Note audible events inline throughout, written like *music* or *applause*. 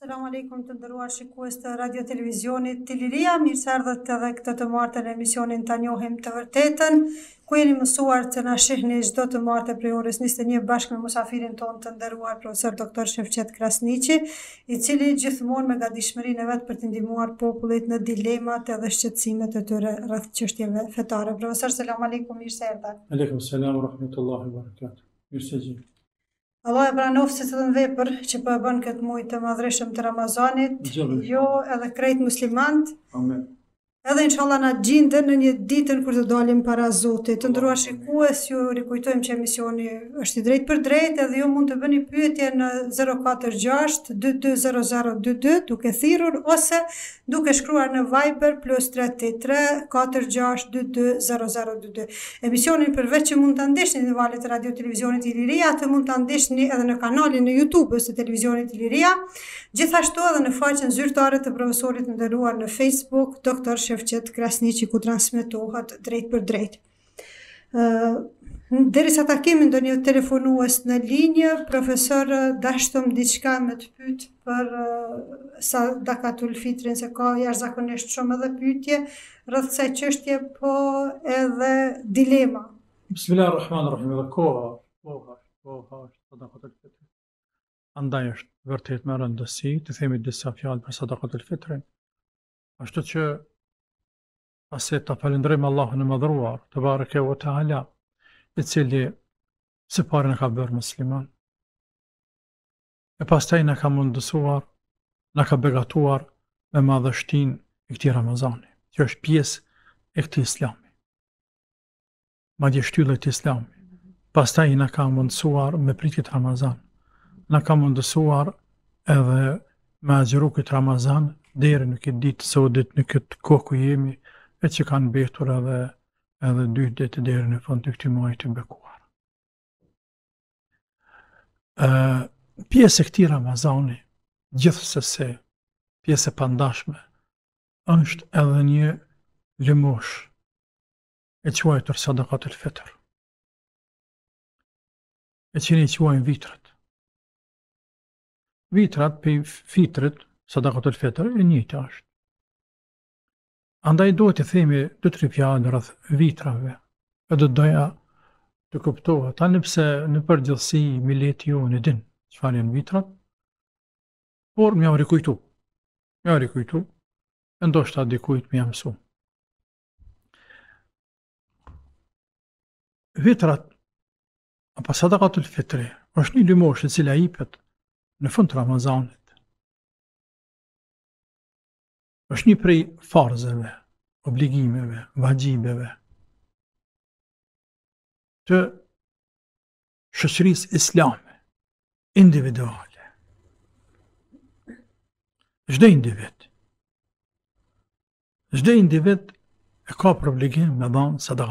Salam alaikum të ndëruar shikues të radio televizionit Tiliria, mirë së ardhët edhe këtë të martë në emisionin të njohim të vërtetën, ku jeni mësuar të në shihni gjdo të martë e orës njës një bashkë me musafirin ton të ndëruar profesor doktor Shefqet Krasnici, i cili gjithmon me ga dishmërin e vetë për të ndimuar popullit në dilemat edhe shqetsimet e tyre rrëth qështjeve fetare. Profesor, salam alaikum, mirë së ardhët. Aleikum, salam, rahmetullahi, barakatuh. Mirë së gjithë. Allah e pranof se të dhe në vepër që përbën po këtë mujtë të madhreshëm të Ramazanit, jo edhe krejt muslimant, edhe në qalla në gjindë në një ditën kur të dalim para Zotit. Të ndrua shikues, ju rikujtojmë që emisioni është i drejt për drejt, edhe ju mund të bëni pyetje në 046-220022 duke thirur, ose duke shkruar në Viber plus 33-46-220022. Emisionin përveç që mund të ndishtë në valet të radio televizionit i Liria, të mund të ndishtë edhe në kanalin në Youtube së televizionit i Liria, gjithashtu edhe në faqen zyrtare të profesorit në dëruar në Facebook, Dr krasni që ku transmitohat drejt për drejt. Dere sa ta kemi ndo një në linje, profesor dashtëm diçka me të pytë për uh, sa da ka të lëfitrin se ka jarë zakonisht shumë edhe pytje, rrëth se qështje po edhe dilema. Bismillahirrahmanirrahim edhe koha, koha, koha, sadakat Andaj është vërtet me rëndësi, të themi disa fjallë për sadakat e lëfitrin. Ashtu që Asi të falendrim Allahun e madhruar, të barëke o të i cili se pari në ka bërë musliman. E pas taj në ka mundësuar, në ka begatuar me madhështin e këti Ramazani, që është pjesë e këti islami. Ma dje shtyllë e Islamit. islami. Pas taj në ka mundësuar me pritit Ramazan. Në ka mundësuar edhe me azjeru këtë Ramazan, deri në këtë ditë, së o ditë në këtë kokë ku jemi, e që kanë betur edhe edhe dy dhe të derë në fund të këti muaj të mbekuar. Pjesë e këti Ramazani, gjithë se pjesë e pandashme, është edhe një lëmosh e quaj tërë sadakat e lëfetër, e që një quaj në vitrat. Vitrat për fitrat, sadakat e lëfetër, e një të ashtë. Andaj do të themi të tri fjalë në rreth vitrave. E do doja të kuptohet tani pse në përgjithësi milet ju në din çfarë janë vitrat. Por më jam rikujtu, Më e kujtu. Ndoshta dikujt më mësu. Vitrat apo sadaqatul fitri është një lëmosh e cila i në fund të Ramazanit është një prej farzëve, obligimeve, vajgjimeve të shëshërisë islame, individuale. Zdhe individ, zdhe individ e ka për obligim me dhamë së të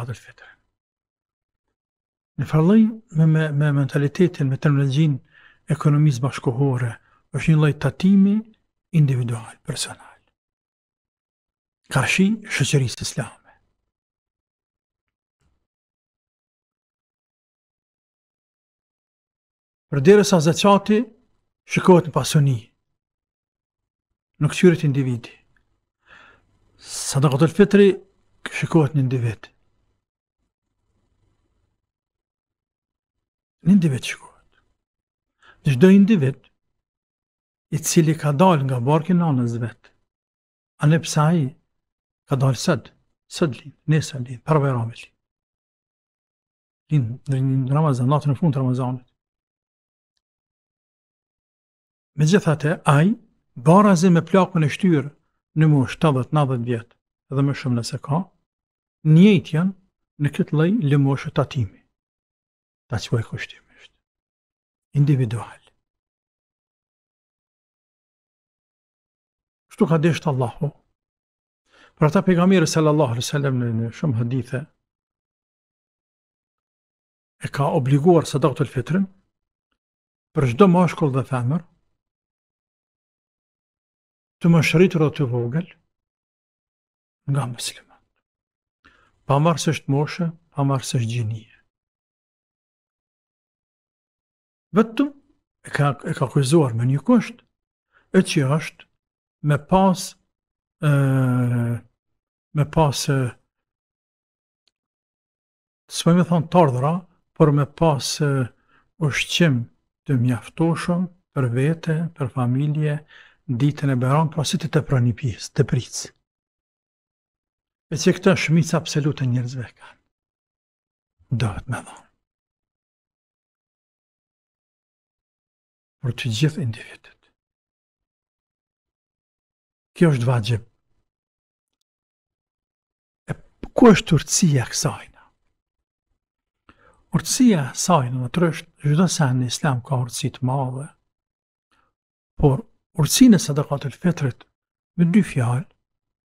Në farloj me, me, me mentalitetin, me terminologjin ekonomisë bashkohore, është një lojtë tatimi individual, personal karshi shëqërisë islame. Për dire sa zëqati, shëkohet në pasoni, në këqyrit individi. Sa dhe të fitri, shëkohet një individ. Në individ shëkohet. Në shdoj individ, i cili ka dal nga barkin anës vetë, anë e pësa i, ka dalë sëtë, sëtë linë, nesër linë, përve ramit linë. Linë në Ramazan, natë në fundë të Ramazanit. Me gjitha të ajë, barazi me plakën e shtyrë në mështë 70-90 vjetë dhe më shumë nëse ka, njëjtë janë në këtë lejë lë mështë të atimi. Ta që vajë kështimi është. Individual. Shtu ka deshtë Allahu, Pra ta pejgamberi sallallahu alaihi wasallam në shumë hadithe e ka obliguar sadaqët e fitrën për çdo mashkull dhe femër të më shëritur dhe të vogël nga muslimat. Pa marë është moshë, pa është gjinie. Vetëm e ka, e ka kërëzuar me një kusht, e që është me pasë me pasë Së me thonë të ardhra, por me pasë është qimë të mjaftoshëm për vete, për familje, ditën e beron, pra si të të prani pjesë, të pricë. E që këta shmica absolute njërzve ka. Dohet me thonë. Për të gjithë individet. Kjo është vazhjep ku është urtësia kësajna? Urtësia sajnë në rështë, gjithë sen në islam ka urtësit madhe, por urtësine së dëkatë lë fitrit, me dy fjallë,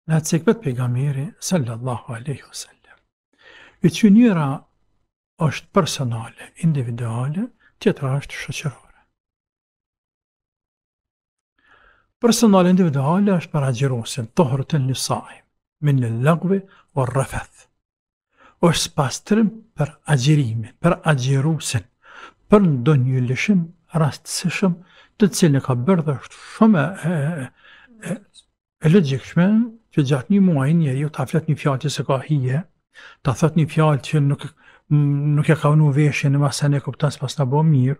në atë cekbet gamiri, sallallahu aleyhu, sallam. E që njëra është personale, individuale, tjetëra është shëqërore. Personale individuale është para gjirosin, të hërëtën një me në lëgve o rëfeth. është pastrim për agjerimin, për agjerusin, për ndo një lëshim rastësishëm të cilë ka bërë dhe është shumë e, lëgjikshme që gjatë një muaj njeri të ta flet një fjallë që se ka hije, ta thot një fjallë që nuk, nuk e ka unu veshje në masë e kuptan së pas të bo mirë,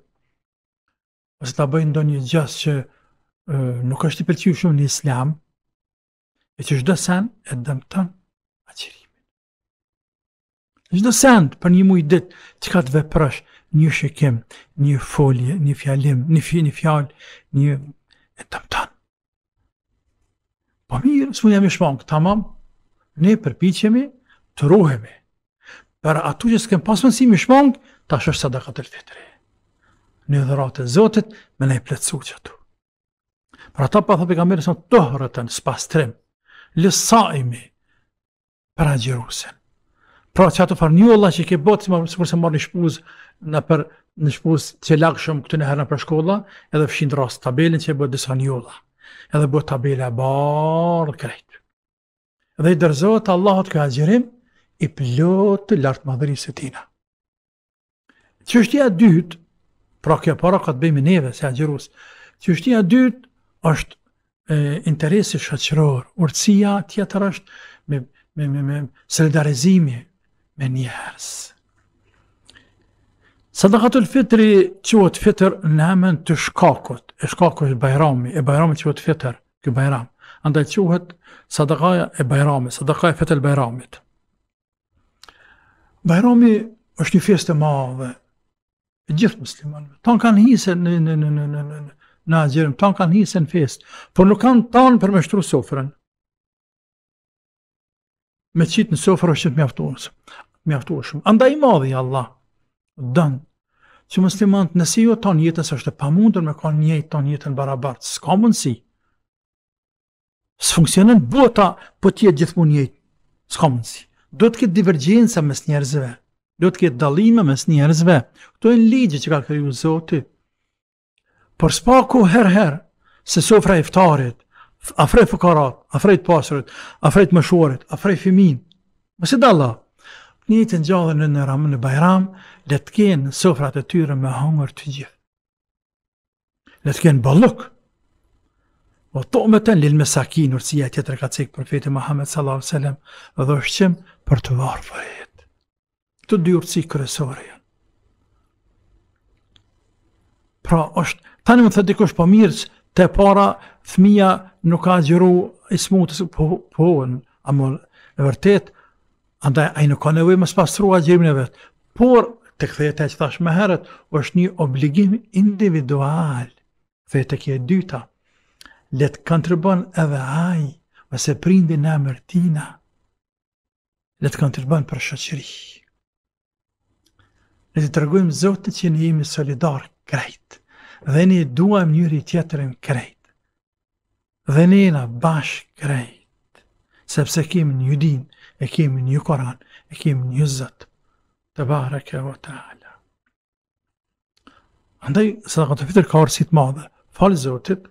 ose ta bëjnë ndo një që nuk është i pëlqiu shumë në islam, E që shdo sen e dëmëton aqirimi. Shdo sen për një mujë dit që ka të veprash një shikim, një folje, një fjalim, një fjalim, një fjalim, një e dëmëton. Po mirë, së mund jam i shmonë këta ne përpichemi të rohemi. Për atu që s'kem pasë mënë si më shmonë, ta shështë sa dhe këtër Një të Në e zotit, me ne i pletsu që tu. Për ata për thëpë i kamerës në tohërëtën, s'pastrim, lësajmi për a gjërusin. Pra që ato farë një ola që i ke botë, si mërë se mërë një shpuz në për në shpuz që lakë shumë këtë nëherë në për shkolla, edhe fëshin të rast tabelin që i botë disa një edhe botë tabela barë krejt. Dhe i dërzotë Allahot këja gjërim i pëllotë të lartë madhërisë se tina. Që është dytë, pra kjo para ka të bëjmë i neve, se a gjërusë, që është dytë është e, interesi shoqëror, urtësia tjetër është me me me, me solidarizimi me njerëz. Sadakatu fitri quhet fitër në emën të shkakut. E shkaku e bajrami, e bajrami quhet fitër, ky bajram. Andaj quhet sadaka e bajramit, sadaka e fitër bajramit. Bajrami është një festë e madhe e gjithë muslimanëve. Ton kanë hise në në në në në në në agjerim, tanë kanë hisë në fest, por nuk kanë tanë për me shtru sofrën. Me qitë në sofrë është mjaftuash, mjaftuash. Anda i madhi Allah, dënë, që muslimant nësi jo tanë jetës është e pamundur me ka njëjtë tanë jetën barabartë, s'ka mundësi. Së bota, po tjetë e gjithmon njëjtë, s'ka mundësi. Do të këtë divergjensa mes njerëzve, do të këtë dalime mes njerëzve. Këto e ligje që ka kërju zotë, Por s'paku her her se sofra e ftarit, afrej fukarat, afrej të pasurit, afrej të mëshuarit, afrej fimin. Mësi Allah, një të njallë në në ramë në bajram, le të kenë sofrat e tyre me hangër të gjithë. Le të kenë baluk, O to me të në lillë me sakinur, si e tjetër ka cikë profeti Muhammed sallallahu sallam, dhe është qëmë për të varë vëjtë. Të dyurë si janë. Pra, është, tani më thë dikush po mirë, të para, thmija nuk ka gjëru i smutës, po, po, amon, në vërtet, andaj, a i nuk ka nevoj më spastru a gjërimin e vetë, por, të këthejt e që thash me herët, është një obligim individual, dhe të kje dyta, letë kanë të rëbën edhe aj, mëse prindi në mërtina, letë kanë të rëbën për shëqëri. Letë të rëgujmë zotët që në jemi solidarë, krejt. Dhe ne duam njëri tjetërin krejt. Dhe ne na bash krejt. Sepse kemi një din, e kemi një Koran, e kemi një Zot. Te baraka të taala. Andaj sa ka të fitur ka orësit madhe. falë Zotit,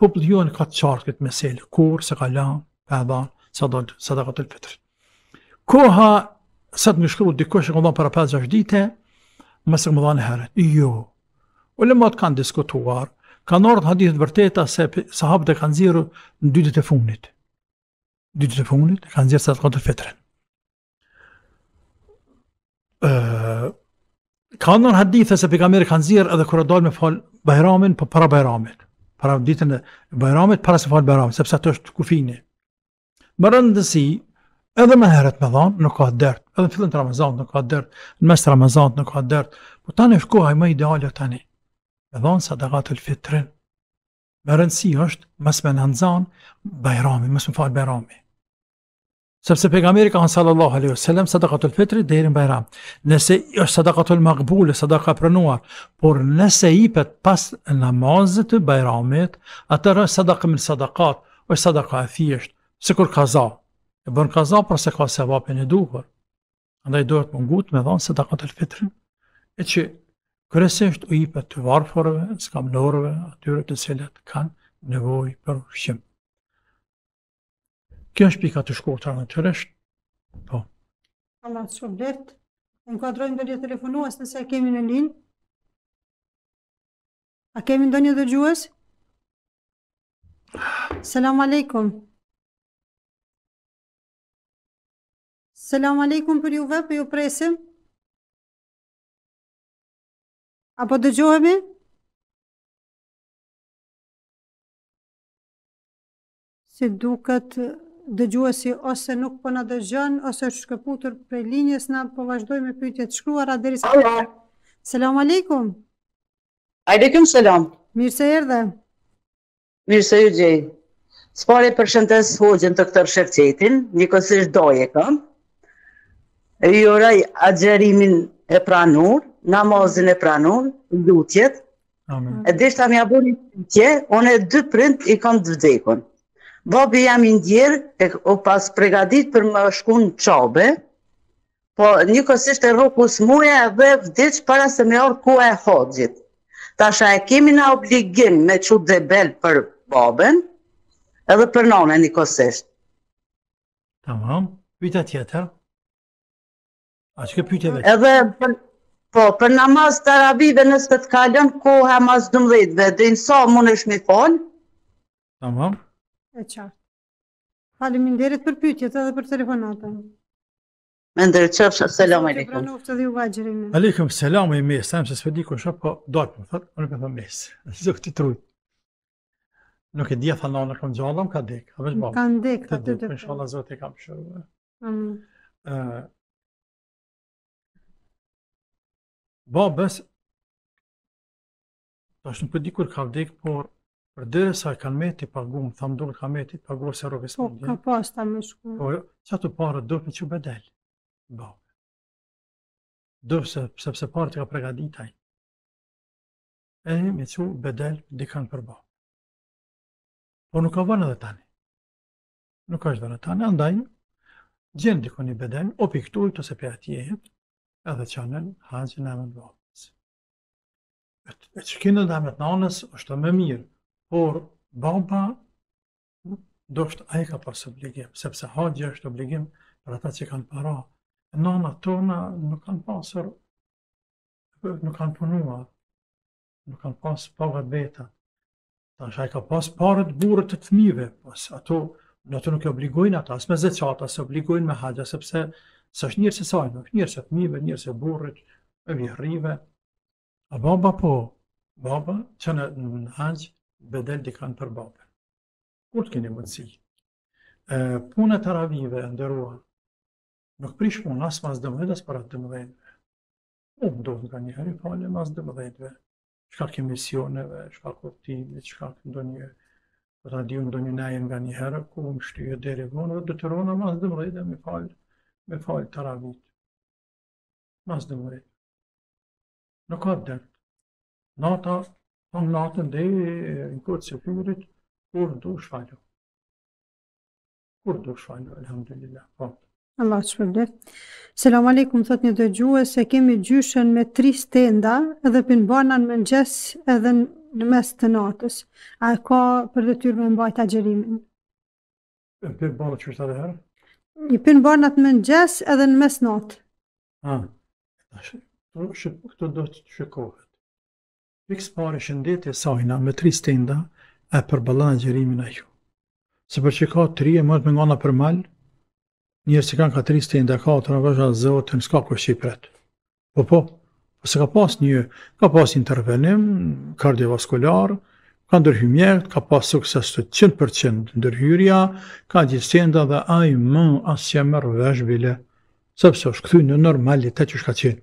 populli juën ka të qartë këtë meselë, kur se ka lan, pa dha, sa do të Koha sa të më shkruaj dikush që ndon para 5-6 ditë, më së mundon herë. Jo, Ulemat kanë diskutuar, kanë ardhë hadithet vërteta se sahabët e kanë zirë në dy e funit. Dy e funit, kanë zirë sa të këtë fetren. Ka ndonë hadithet se pegamerit kanë zirë edhe kërë dojnë me falë bajramin, po para bajramit. Para ditën e bajramit, para se falë bajramit, sepse të është kufini. Më rëndësi, edhe me heret me dhanë, nuk ka dertë. Edhe në fillën të Ramazanët nuk ka dertë. Në mes të Ramazanët nuk ka dertë. Po tani është koha më ideale tani me dhonë sadagat fitrin. lëfitrin. Me rëndësi është, mes me në nëzanë, bajrami, mes me falë bajrami. Sepse pe ka në sallallahu alaihi wasallam sadaqatul fitr deri bajram. Nëse është sadaqatul maqbul, sadaqa pranuar, por nëse i pët pas namazit të bajramit, atër është sadaqë sadaqat, është sadaqa e thjesht, sikur kaza. E bën kaza për se ka sevapën e duhur. Andaj duhet të ngut me dhon sadaqatul fitr. që Kërësisht u ipe të varëforëve, skamnorëve, atyre të cilët kanë nevoj për ushqim. Kjo është pika të shkohë të të rështë, po. Allah, shumë dhertë, Në ka do një telefonuës nëse a kemi në linë. A kemi në do një dhe gjuës? Selam aleikum. Selam aleikum për juve, për ju presim. Selam aleikum. Apo dëgjohemi? Si duket dëgjuesi ose nuk po na dëgjon ose është shkëputur prej linjës na po vazhdoj me pyetjet shkruara deri sa. Selam aleikum. Aleikum selam. Mirë se erdhe. Mirë se ju gjej. Spare hojën doktor Shefçetin, të këtër një doje kam. Rjoraj agjerimin e pranur, namazin e pranun, lutjet, Amen. e dhe shta mja bërë një pytje, onë e dy prind i kam të vdekun. Babi jam i ndjerë, e o pas pregadit për më shkun qabe, po një kësisht e rrëku së muje dhe vdic para se me orë ku e hodgjit. Ta shë e kemi në obligim me që debel për babën, edhe për nane një kësisht. Tamam, pyta tjetër. A që ke Edhe për... Po, për namaz të arabive nësë të të kalën, ku he mas dëmëdhejtve, dhe në sa më në shmi falë. E qa. Halim ndërët për pytjet edhe për telefonatën. Me ndërët qëfë, selam e likëm. Shëtë dhe E selam e *laughs* i mesë, sajmë se së përdi kënë shëpë, po dojtë më, thëtë, më në këtë mesë. Në si zëkë të Nuk e dhja thë në në gjallëm, ka dekë. Ka dekë, ka dekë. Ka ndekë, ka dekë. Ka dekë, ka dekë. Ka dekë, ka dekë. babës, ta është nuk di kur ka vdikë, por për dhere sa kanë meti pagu, më thamë dhullë ka meti pagu se rogës. Po, ka pas ta më shku. Po, që të parë do në që bedel, babë. Dhëpë se përse parët parë të ka prega E me që bedel di kanë për babë. Po nuk ka vënë edhe tani. Nuk është vënë edhe tani, andaj, gjendë diko një bedel, o piktullë të se për atje jetë, edhe që anën haqën e mëndë nënës. E që kënë dhe të nanës është të më mirë, por baba do është a i ka pasë obligim, sepse haqëja është obligim për ata që kanë para. Nëna tona nuk kanë pasër, nuk kanë punua, nuk kanë pasë pavët beta. Ta është a i ka pasë parët burët të të mive, pasë ato, Në të nuk e obligojnë ata, asme zëqata se obligojnë me haqja, sepse Së është njërë se sajnë, është njërë se fëmive, njërë se burë, e A baba po, baba që në në haqë bedel di kanë për babë. Kur të keni mundësi? Punë të ravive, ndërua, nuk prish punë asë mas dëmëdhet, asë para dëmëdhet. Nuk më do nga njerë i falë mas dëmëdhet dhe qëka ke misioneve, qëka kërtimi, qëka të ndo një, të ndo një nejën nga njëherë, ku në shtyjë dhe dhe të rëvonë, mas zë dhe më falë me fajt të ragu. Mas në vërë. Në ka dërë. Nata, në natën dhe në këtë se fërët, kur në të Kur në të shfajtë, alhamdulillah. Po. Allah të shpërbër. Selam aleikum, thot një dëgjuhë, se kemi gjyshen me tri stenda edhe për në banan më në gjesë edhe në mes të natës. A e ka për dhe tyrë me mbajt agjerimin? E për banë të qërta herë? Një pin barnat me në edhe në mes natë. A, Ah, shë, këto do të të shëkohet. pare shëndet e sajna me tri stenda e për balanë në gjerimin e ju. Se për që ka tri e më të nga nga për malë, njërë që kanë ka tri stenda ka të nga vëzha zëvotë në s'ka Shqipërët. Po, po po, se ka pas një, ka pas intervenim kardiovaskular, ka ndërhyrë ka pas sukses të 100% ndërhyrja, ka gjithsenda dhe ajë më asja më rëveshbile, sepse është këthy në normalitet që shka qenë.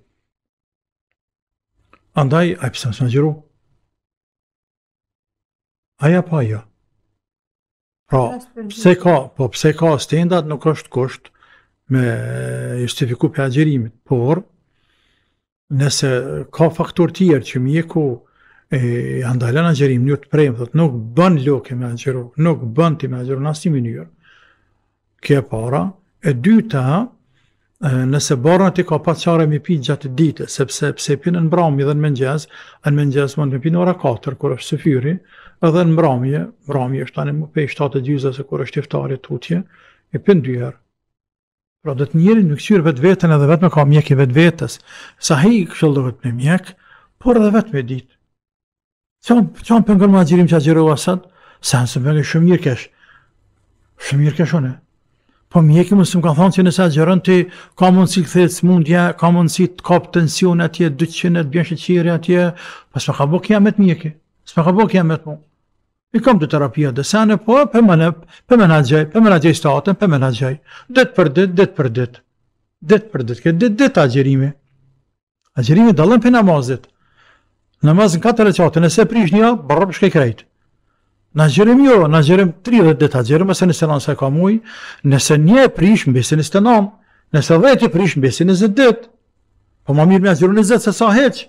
Andaj, ajë pësën së në gjiru? Aja pa jo. Pra, pse ka, po pse ka stendat nuk është kusht me justifiku për agjerimit, por nëse ka faktor tjerë që mjeku e andalën agjerim në të prem, thot nuk bën lokë me agjeru, nuk bën ti me agjeru në asnjë mënyrë. Kjo e para, e dyta, nëse borna ti ka pas çare mi pi gjatë ditës, sepse pse pin në mbrëmje dhe në mëngjes, në mëngjes mund të pin ora 4 kur është syfyri, edhe në mbrëmje, mbrëmje është tani më pe 7:40 se kur është iftari tutje, e pin dy Pra do të njëri në kësyrë vetë vetën edhe vetë me ka mjek i vetë vetës, sa hi këshëllë dhe vetë me mjek, por edhe vetë me ditë. Çan çan pengon ma xhirim çaj xhiro asat. Sen se bëngë shumë mirë kesh. Shumë mirë kesh onë. Po më jeki mos më ka thonë se nësa xhiron ti ka mundsi kthehet smundja, ka mundsi të kap tension atje 200 të bësh atje, pas po më ka bëu kja me të mjeki. S'më ka bëu kja me të mu. I kam të terapia dhe sene, po për më në, për më gjaj, për më në gjaj statën, për më në gjaj. Dëtë për dëtë, dëtë për dëtë. Dëtë për dëtë, këtë dëtë dëtë agjerimi. Agjerimi dalën për namazit. Namazin katër recatën nëse se prish një javë, shkoj krejt. Na xherim jo, na xherim 30 ditë ta xherim, mëse nëse nëse nëse ka muj, nëse një prish mbesë 29, nëse nëse nëse nëse nëse nëse nëse nëse nëse më nëse nëse nëse nëse nëse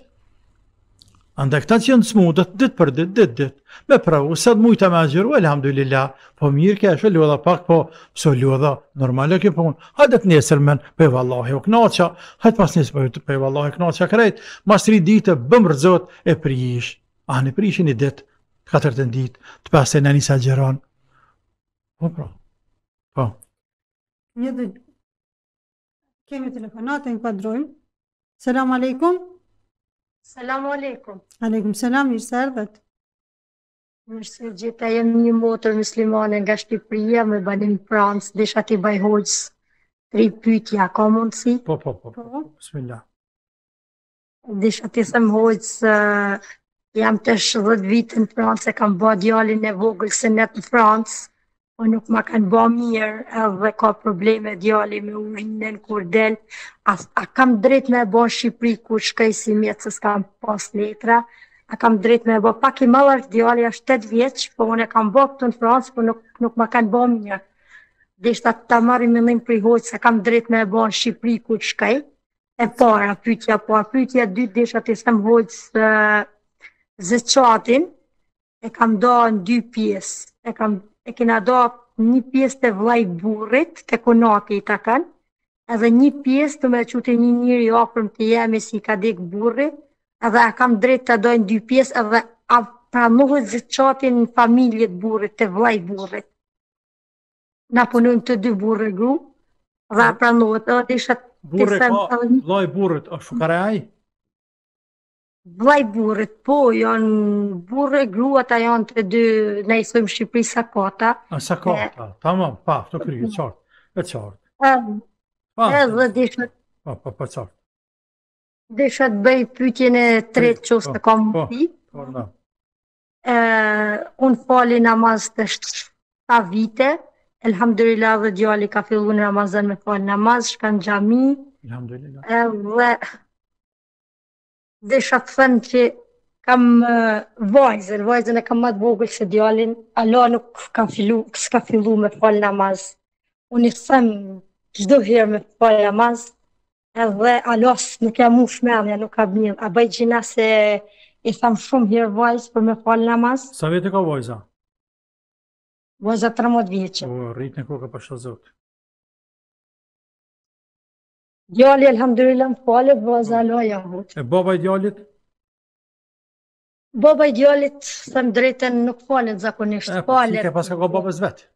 Ande këta që janë smudët, smutët, për ditë, dit, dit. Me pravë, sa të mujtë të me gjërë, alhamdulillah, po mirë ke është, lëdha pak, po pëso lëdha, normalë e kjo përmën, po, hajtë të njësër men, pe vallahi vallohi o knaqa, hajtë pas njësër men, për pe vallahi o knaqa krejtë, mas tri ditë, bëmë rëzot e prish, a në prishin i ditë, katër të nditë, të pas e në njësa gjëron. Po pra, po. Një dhe, kemi telefonatë e Selam aleikum. Salamu alaikum. Aleikum salam, mirë së ardhët. Mirë gjitha, jem një motër muslimane nga Shqipëria, me banim prans, dhe shati baj hoqës, tri pytja, ka mundësi? Po, po, po, po, po. bismillah. Dhe shati thëm hoqës, uh, jam të shëdhët vitë në prans, e kam bëa djallin e vogël se netë në prans, o po nuk ma kanë ba mirë edhe ka probleme djali me urinën kur del, a, a kam drejt me ba Shqipri ku shkaj si mjetë se s'kam pas letra, a kam drejt me ba pak i mallar djali ashtë 8 vjeqë, po unë e kam ba këtu në Fransë, po nuk, nuk ma kanë ba mirë. Dhe ta të marri me nëjmë pri hojtë, se kam drejt me ba në Shqipri ku shkaj, e para pytja, po a pytja dy dhe shta të sem hoqë së zëqatin, e kam da në dy pjesë, e kam e kena do një pjesë të vlaj burrit të konati i takan, edhe një pjesë të me qute një njëri ofrëm të jemi si ka dik burri, edhe kam drejt të dojnë dy pjesë, edhe a pranohet zë qatin në familje të burrit, të vlaj burrit. Na punojnë të dy burri gru, edhe a pranohet, edhe ishët... Burri ka vlaj burrit, a shukare ajë? Vlaj burët, po, janë burë, gruat a janë të dy, ne i sëmë Shqipëri Sakota. A, Sakota, pa, ma, pa, të kërgjë, qartë, e qartë. Pa, e dhe dishët. Pa, pa, pa, qartë. Dishët bëj pykin e tretë që së po, të kam më ti. Unë fali namaz të shta vite, elhamdurila dhe djali ka fillu në Ramazan me fali namaz, shkanë gjami. Elhamdurila. Dhe dhe shatë thënë që kam vajzën, vajzën e kam matë vogël se djallin, Allah nuk kam fillu, s'ka fillu me falë namaz. Unë i thëm gjdo hirë me falë namaz, edhe së nuk jam u shmerja, nuk kam një, a bëj gjina se i thëmë shumë herë vajzë për me falë namaz. Sa vete ka vajza? Vajza 13 vjeqë. O, rritë në kërë ka pashtë Gjalli, alhamdurillah, më falë, bo E baba i gjallit? Baba i gjallit, sa drejten, nuk falën zakonisht, falë. E, përsi po, ka ka babës vetë?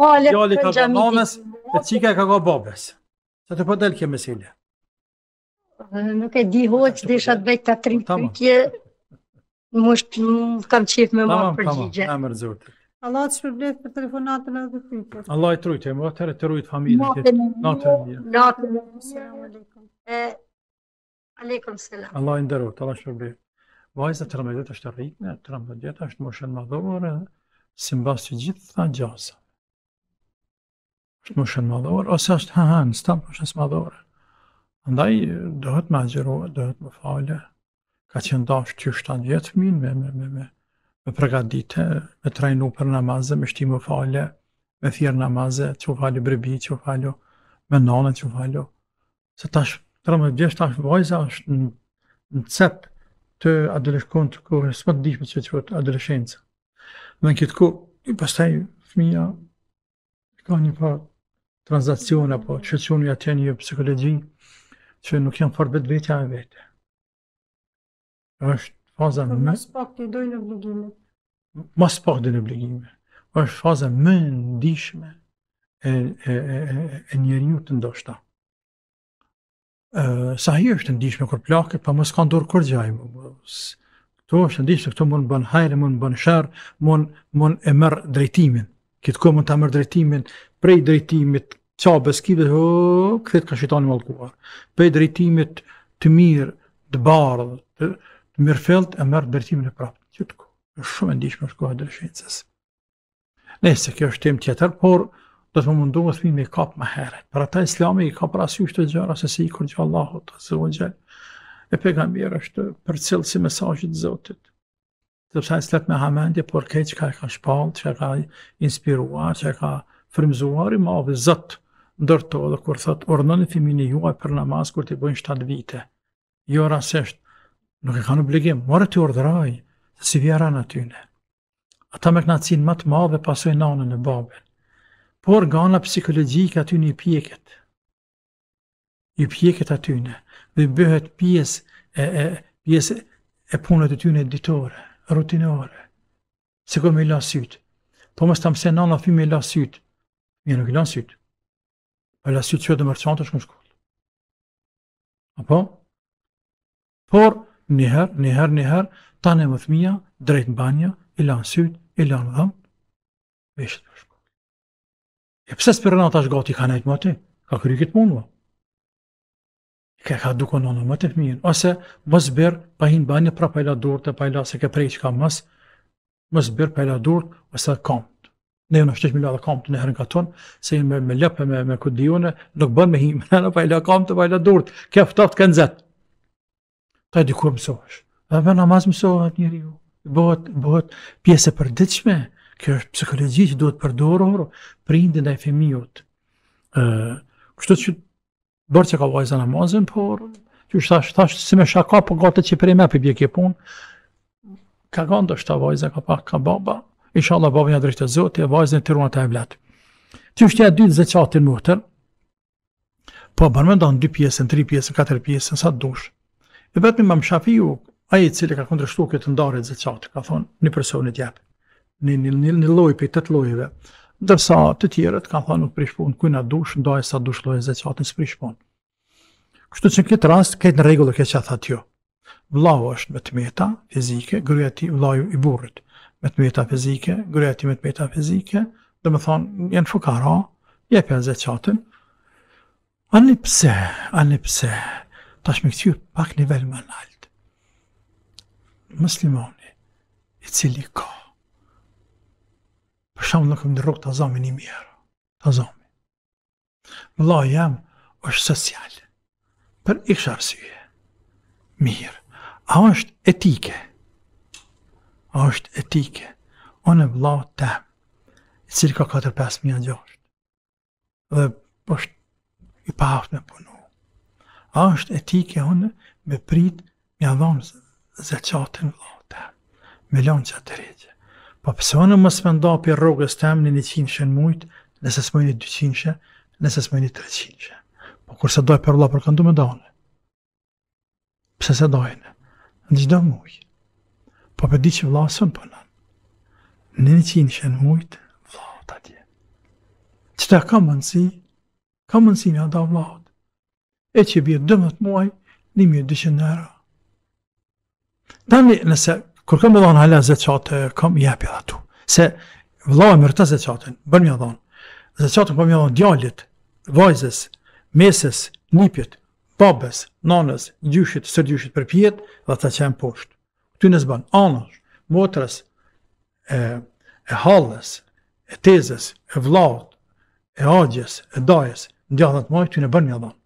Falë, për gjamitit. Gjalli ka ka mamës, e cika ka ka babës. Sa të përdel po kje mesilje? Nuk e di hoqë, po dhe isha të bejtë të trinë përkje, më kam qifë me marë përgjigje. Tamam, tamam, e më të. Allah të shpërblef për telefonatën e dhe fitët. Allah të rujtë, e më atër e të rujtë familën. Natën e më, natën e më, natën e më, natën e më, natën e më, natën e më, natën e më, natën e më, natën e më, natën e më, natën e më, natën e më, natën e më, natën e më, natën e më, natën e më, natën e më, natën e më, natën e më, me, me, me, natën e më, me pregadite, me trajnu për namazë, me shtimë fale, me thirë namazë, që falë bërbi, që falë me nane, që falë. Se tash, të rëmë dhe djesht, tash vajza është në, në cepë të adoleshkon të kohë, së më të që të qëtë adoleshenca. Dhe në këtë kohë, i përstej, fëmija, ka një pa transakcion, apo që që një atë një psikologi, që nuk janë vetë, vetja e vete. Êshtë faza po, më... Mas pak të dojnë në obligime. Mas pak të në obligime. është faza më ndishme e, e, e, e njeri ju të ndoshta. sa hi është ndishme kër plakë, pa mësë kanë dorë kërë gjaj më Këto është ndishme, këto mund bën hajrë, mund bën shërë, mund, mund e mërë drejtimin. Këtë këtë mund të mërë drejtimin prej drejtimit qabës kibës, këtë ka shqitani malkuar. Prej drejtimit të mirë, të bardhë, të mirë fillt e mërë dërtimin e prapë të gjithë ku. shumë e ndishme është kohë e dërshenësës. Nëse, kjo është tem tjetër, por do të më mundu më thmi me kapë më heret. Për ata islami i ka prasi u shtë gjëra, se si i kërgjë Allahot, se o gjë, e pegamir është për cilë si mesajit zotit. Dhe përsa e slet me hamendje, por kej që ka e ka shpalë, që ka inspiruar, që ka frimzuar i mave zët, ndërto dhe kur thët, ornën e fimin e juaj për namaz, kur të bëjnë 7 vite. Jo rasesht nuk e kanë obligim, morë të urdhëraj, dhe si vjera në tyne. Ata me këna cilë matë madhe, pasoj nanën e babën. Por gana psikologjik aty një pjeket, një pjeket aty në, dhe bëhet pjes e, e, pjes e, punët e ty editore, rutinore, se ko me i lasyt. Po më tamse në në fi me i lasyt, mi nuk i lasyt. A po lasyt që e jo dhe është më shkullë. Apo? Por, njëherë, njëherë, njëherë, tanë e më thmija, drejtë në banja, i lanë sytë, i lanë dhëmë, vishë të E pëse së përëna ta shgati ka nejtë më Ka kërë i punë, va. Ka ka duko në në më të fëmijën. Ose mos zbirë, pa hinë banja, pra pa i la dorët, pa i se ke prej ka mësë, më zbirë, pa i la ose kamët. Ne jo në shtesh më dhe kamët në herën ka se me, me lepe, me, me kudionë, nuk me hinë, me pa la kamët, pa i la dorët, ke fëtaft, ta di kur mësohesh. A ve namaz mësohet njëri ju. Bëhet, bëhet pjesë për dyqme, kjo është psikologi që duhet përdorur për indi dhe e femiut. Kështu që bërë që ka vajzë namazin, por që është thashtë, thashtë, si me shaka, po gote që prej me për bje kje punë, ka gandë është ta vajzë, ka pak, ka baba, isha Allah babë një drejtë të zotë, e vajzën të rrëna të e vletë. Që është e dytë zë qatë të në mëhtër, po bërë ndonë dy pjesën, tri pjesën, katër pjesën, sa të dushë, E vetëm imam Shafiu, ai i cili ka kundërshtuar këtë ndarë e zëcatë, ka thonë një personit jepë, një, në në një lojë për të të lojëve, dërsa të tjerët ka thonë nuk prishpun, kujna dush, ndaj sa dush lojë e zëcatë në së prishpun. Kështu që në këtë rast, këtë në regullë këtë që a thatë jo. Vlau është me të meta fizike, gërëja ti vllau i burët me të meta fizike, gërëja ti me të meta fizike, dhe me thonë, fukara, jepë e zëcatën. anipse, tash me këtyr pak nivel më nalt. Mëslimoni, i cili ka, për shumë në këmë në të azami një mjerë, të azami. Vla jam është social, për i kësharësye, mirë, a është etike, a është etike, onë e vla tem, i cili ka 4-5 milion gjasht, dhe është i pahaft me punu. A është etike unë me prit me avon zeqatën vlata, me lonë që të regje. Po pëse unë më smenda për rogës tem një një qinë shën mujtë, nëse smojnë një dy qinë shën, nëse smojnë një tre qinë shën. Po kurse doj për vla për këndu me dojnë. Pëse se dojnë, në gjdo muj. Po përdi që vla sënë për në. Në një qinë shën mujt, vla atje. Që të ka mënësi, ka mënësi me ada vlatë e që bje dëmët muaj, një mjë dëshën nëra. Tani, nëse, kur kam e dhonë hala zeqate, kam jepi dhe tu. Se, vla e mërë të zeqatin, bërë mjë dhonë. Zeqatin për mjë dhonë djallit, vajzës, mesës, nipit, babes, nanës, gjyshit, sërgjyshit për pjetë dhe të qenë poshtë. Ty nësë banë anës, motrës, e, e halës, e tezës, e vlaut, e agjes, e dajes, në djallat muaj, ty në bërë mjë dhonë.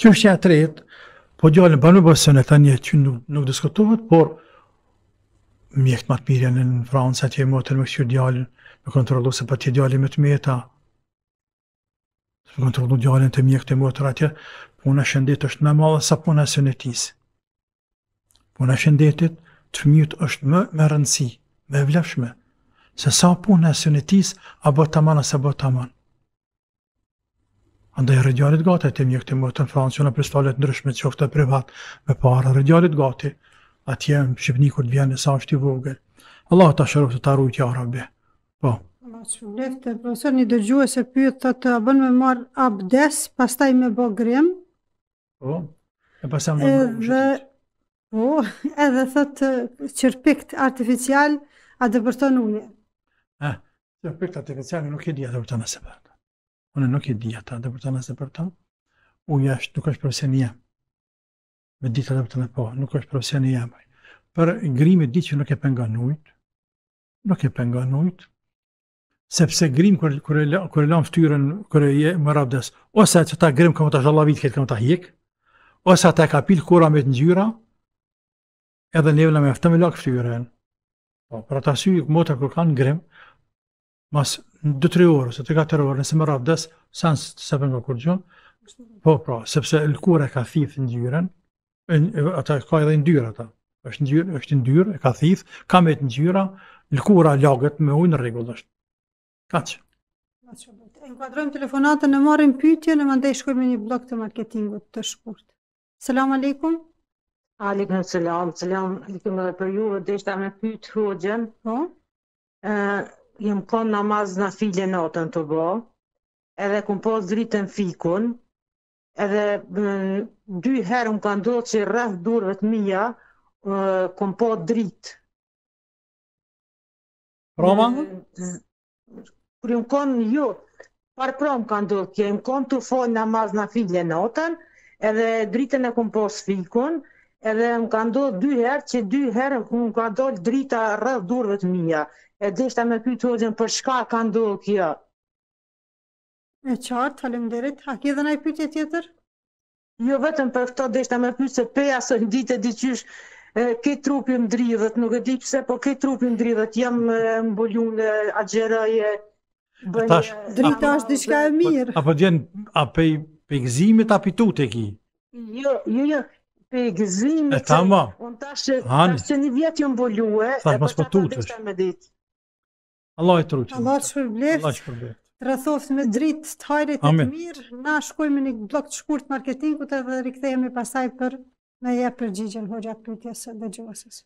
Kjo është një tretë, po djallën banu bërë sënë e të një që nuk, diskutuhet, diskutohet, por mjekët më të mirë janë në Fransë, atje e motër me këshirë djallën, me kontrolu se për tje djallën me të meta, me kontrolu djallën të mjekët e motër atje, puna shëndet është në malë sa puna Po Puna shëndetit të mjët është më me rëndësi, me vlefshme, se sa puna sënëtisë, a bëtë të manë, a se të manë. Andaj rëgjarit gati të mjekë të mëtë në Francë, në pristallet ndryshme që ofte privat me para rëgjarit gati, atje në Shqipni kur të vjenë në sa është i vogël. Allah të shërëf të të arrujtë ja rabbi. Po. Lefte, profesor, një dëgjuhë se pyët të të bënë me marë abdes, pastaj me bo grim. Po, e pastaj me edhe... Po, *laughs* edhe thëtë qërpikt artificial, a dëbërton ullje. Eh, qërpikt artificial, nuk i dhja dëbërton e se përta. Unë nuk e di ata, dhe për të nëse për të, u jash, nuk është profesion jam. Me di të dhe për të në po, nuk është profesion jam. Për grim di që nuk e penga në nuk e penga në sepse grim kër e lanë ftyrën, kër e më rabdes, ose që ta grim këmë të shalavit, këtë këmë të hjek, ose ta ka kapil kura me të njyra, edhe nevla me aftëm e lakë ftyrën. Pra po, të asy, motër kër kanë grim, mas në 2-3 orë, se ka 4 orë, nëse më rap des, sa në sepën në kur po pra, sepse lëkure ka thith në gjyren, ata ka edhe në dyra ta, është në dyra, është në dyra, ka thith, ka me të në gjyra, lëkura lagët me ujnë regullë është. Ka që? E në telefonatën, në marim pytje, në mandaj shkujmë një blok të marketingut të shkurt. Selam aleikum. Aleikum, selam, selam, aleikum edhe për ju, dhe ishtë ta me pytë po? hëgjen jem kon namaz na file natën të bo, edhe kum po dritën fikun, edhe dy herë kan do që rrëth durëve të mija, kum po dritë. Roma? Kër jem kon jo, par prom kan do kje, jem kon të fojnë namaz na file natën, edhe dritën e kum po së fikun, edhe më ka ndodhë dy herë që dy herë më ka ndodhë drita rrëdhë durve të mija. E deshta me pyë të për shka ka ndodhë kjo. E qartë, talim derit. A kje dhe nëjë pyëtje tjetër? Jo vetëm për këto deshta me pyë se peja së në ditë e, ke trupi më dridhët, nuk e di pëse, po ke trupi më dridhët, jam më mbullun e agjeraje, bënje... Drita është diçka e mirë. Apo djenë, a pej pe, pe apitut ki? Jo, jo, jo, pe gëzimi e ta ma unë tash që një vjetë jë mbolue e për të të me dit Allah e trutin Allah që përblef Allah që përblef të rëthoft me dritë të hajrit të të mirë na shkojme një blok të shkurt marketingut edhe rikëthejemi pasaj për me jepër përgjigjen hoqat për tjesë dhe gjohësës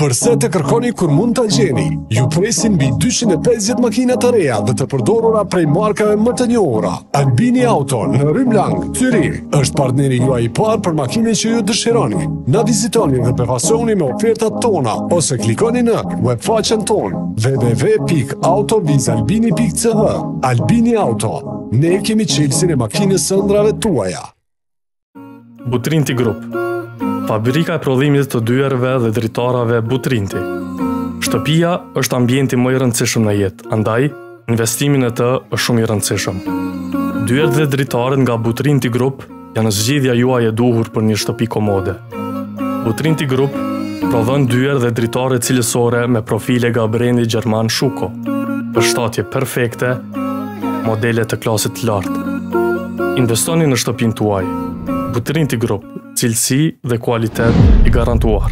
Përse të kërkoni kur mund të gjeni? Ju presin bi 250 makina të reja dhe të përdorora prej markave më të një ora. Albini Auto në Rymlang, Tyrir, është partneri juaj i parë për makinën që ju dëshironi. Na vizitoni dhe përfasoni me ofertat tona ose klikoni në faqen ton www.autovizalbini.ch Albini Auto, ne kemi qilësin e makinës sëndrave tuaja. Butrinti Grupë fabrika e prodhimit të dyerve dhe dritarave Butrinti. Shtëpia është ambienti më i rëndësishëm në jetë, andaj, investimin e të është shumë i rëndësishëm. Dyert dhe dritaret nga Butrinti Group janë zgjidhja juaj e duhur për një shtëpi komode. Butrinti Group prodhon dyer dhe dritare cilësore me profile nga brendi gjerman Shuko, për shtatje perfekte, modele të klasit lartë. Investoni në shtëpin tuaj. Butrinti Group cilësi dhe kualitet i garantuar.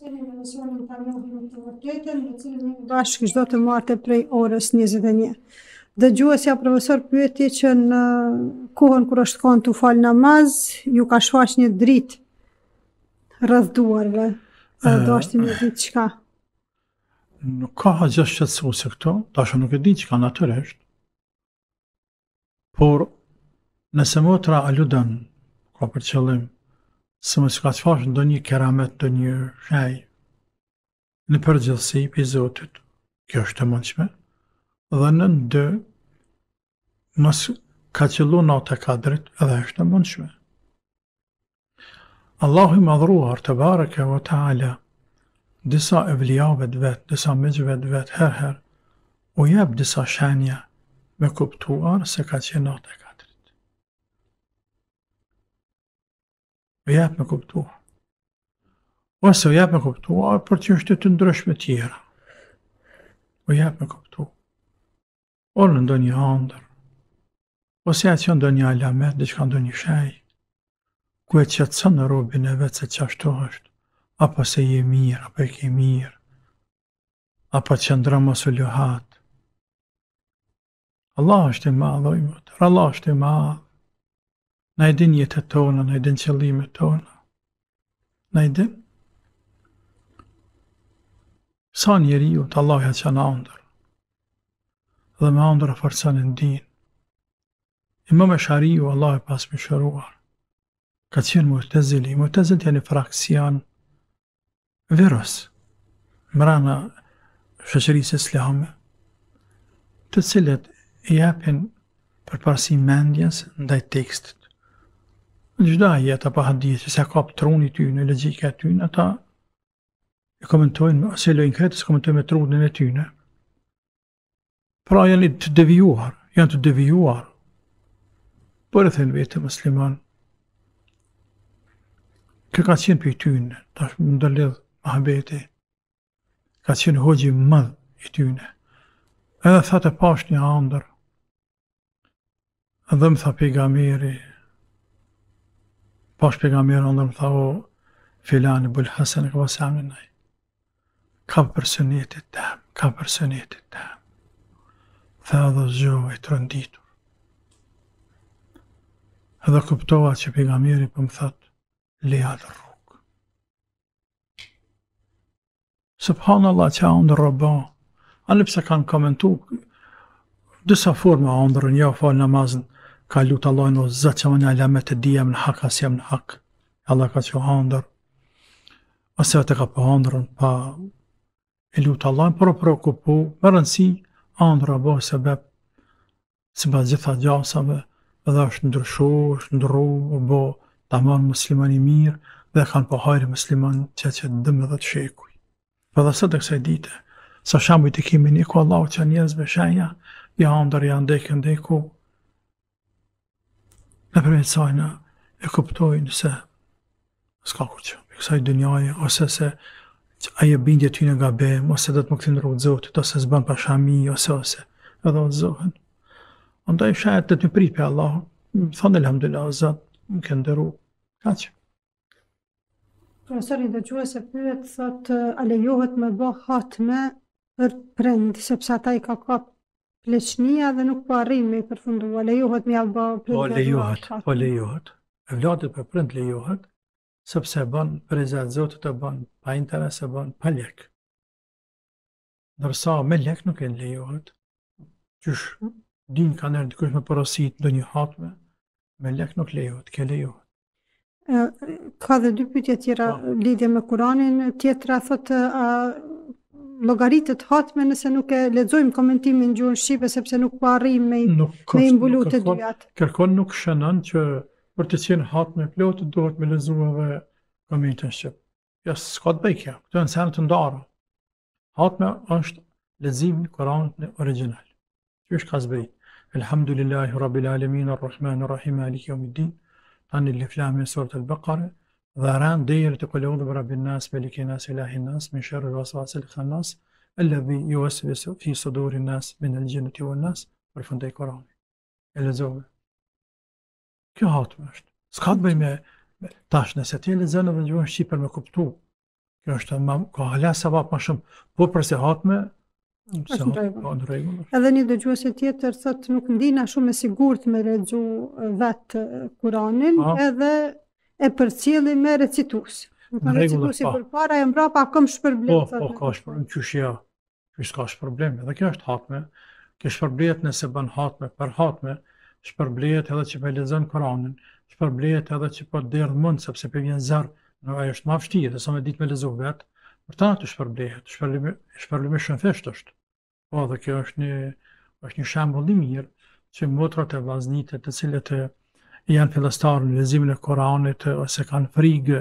sërën e lësionin të njohin të në cilën e bashkë të martë prej orës 21. Dhe ja profesor pyeti që në kohën kër është konë të falë namaz, ju ka shfaq një dritë rëdhduarve, dhe do është një që ka? Nuk ka haqë shqetsu se këto, tashë nuk e di që ka natërësht, por nëse motra aludan, ka për qëllim, se më shka të fashën do një keramet do një shaj. Në përgjëllësi i pizotit, kjo është të mëndshme, dhe në ndë, nësë ka qëllu në atë kadrit, edhe është të mëndshme. Allahu i madhruar të barëk e vëtë ala, disa e vetë, disa mëgjëvet vetë herëherë, u jebë disa shenja me kuptuar se ka qëllu në atë kadrit. Me jap me kuptu. Ose me jap me kuptu, a për që është të ndrysh tjera. Me jap me kuptu. O në ndonjë andër. Ose e që ndonjë alamet, dhe që ka ndonjë shaj. Ku e që të sënë në robin e vetë se që ashtu është. Apo se je mirë, apo e ke mirë. Apo që ndrëmë më lëhatë. Allah është i madhë, Allah është i madhë. Na i din jetët tonë, na i din qëllime tonë. Na i din. Sa njeri ju të Allah ja që në andër, dhe me andër e farësën e ndinë. I më me shari ju, Allah e pas më shëruar. Ka qënë më të zili, më të zili të një fraksion virus, më rana shëqërisë e të cilët i apin për parësi mendjes ndaj tekstët në gjitha jetë apo hadithi, se ka për truni ty në logike ty në ta, e komentojnë, ose lojnë këtë, se komentojnë me trunin e ty në. Pra janë të devijuar, janë të devijuar, për e thënë vetë mësliman, kërë ka qenë për ty në, ta ndërledhë, Mahabete, ka qenë hoqë i mëdhë i tyne. Edhe tha të pash një andër. Edhe më tha pejgamberi, Pash pejgamberi ndër më o, filani bul Hasan ka vasam në nëjë. Ka personit të ka personit të Tha do zgjoj të rënditur. Edhe kuptova që pejgamberi po më thot leja të rrug. Subhanallah që a ndër rëba, anë pëse kanë komentu, dësa forma a ndërën, ja falë namazën, ka lutë Allah o zëtë që më një alamet të dhijem në hak, asë jem në hak, Allah ka që hëndër, asë e të ka për po hëndërën, pa e lutë Allah në o përë kupu, për nësi, a bëhë se bëbë, se bëhë zitha gjasëve, edhe është ndryshu, është ndru, o bëhë të amonë muslimani mirë, dhe kanë për po hajri muslimani që që dëmë dhe të shekuj. Për dhe së të kësaj dite, sa shambu i të kimin i ku Allah që njëzbe shenja, i hëndërë i andekë i andekë, në përmet sajnë e kuptojnë se s'ka kur që, e kësaj dënjaje, ose se që aje bindje ty në gabem, ose dhe të më këtë në zotit, ose zban për pashami, ose ose, edhe në zohen. Andaj shajet të të prit për Allah, më thonë e lhamdullat, më këtë dërru, ka që. Profesorin dhe gjuhës e pyet, thotë, a lejohet me bë hatme për prend, sepse ata i ka kapë pleçnia dhe nuk po arrin me i përfundua, lejohet me alba për Po lejohet, po lejohet. E vladit për prind lejohet, sepse bën për i zetë zotit e bën, pa interes e bën, pa lek. Nërsa me lek nuk e lejohet, qysh din kanë nërë dikush me porosit ndonjë një hatme, me lek nuk lejohet, ke lejohet. Ka dhe dy pytje tjera po. lidhje me Kuranin, tjetra thotë, a logaritët hatme nëse nuk e ledzojmë komentimin gjurën Shqipe, sepse nuk po arrim me, me imbulu të dyjat. Kërkon nuk shënan që për të qenë hatme plotë, duhet me ledzojme komentin Shqipe. Ja, s'ka të bëjkja, këtë e në senë të ndarë. Hatme është në Koranët në original. Që është ka zbëjt? Elhamdulillahi, Rabbil Alemin, Ar-Rahman, Ar-Rahim, Aliki, Omiddin, Tani, Liflami, Sërët, Al-Bekare, dhe ran deri te kolonu rabbin nas me lekin nas ila hin nas min sharri waswas al khannas alladhi yuwaswis fi sudur al nas min al jannati wal nas per fundi koran e lezon kjo hat mash s'ka te bëj me tash ne se ti lezon edhe gjuan shqipe me kuptu kjo esht ma ka hala sa va pa shum po per se hat me Edhe një dëgjuës tjetër thëtë nuk ndina shumë e sigurët me lexu eh, vet eh, Kuranin, po. edhe e për cilë me recitus. Në regullë po. Për para e mbrapa, këm shpërblim. Po, po, ka shpërblim, që shja, që s'ka shpërblim, edhe kjo është hatme, kjo shpërblim nëse bën hatme, për hatme, shpërblim edhe që për po lezën Koranin, shpërblim edhe që për po dërë mund, sepse për vjen zërë, në është ma fështi, dhe sa me ditë me lezu vetë, për ta të shpërblim, shpërblim shumë fështë është. Po, dhe kjo është një, është një mirë, që motrat e të janë pëllastarë në lezimin e Koranit, ose kanë frigë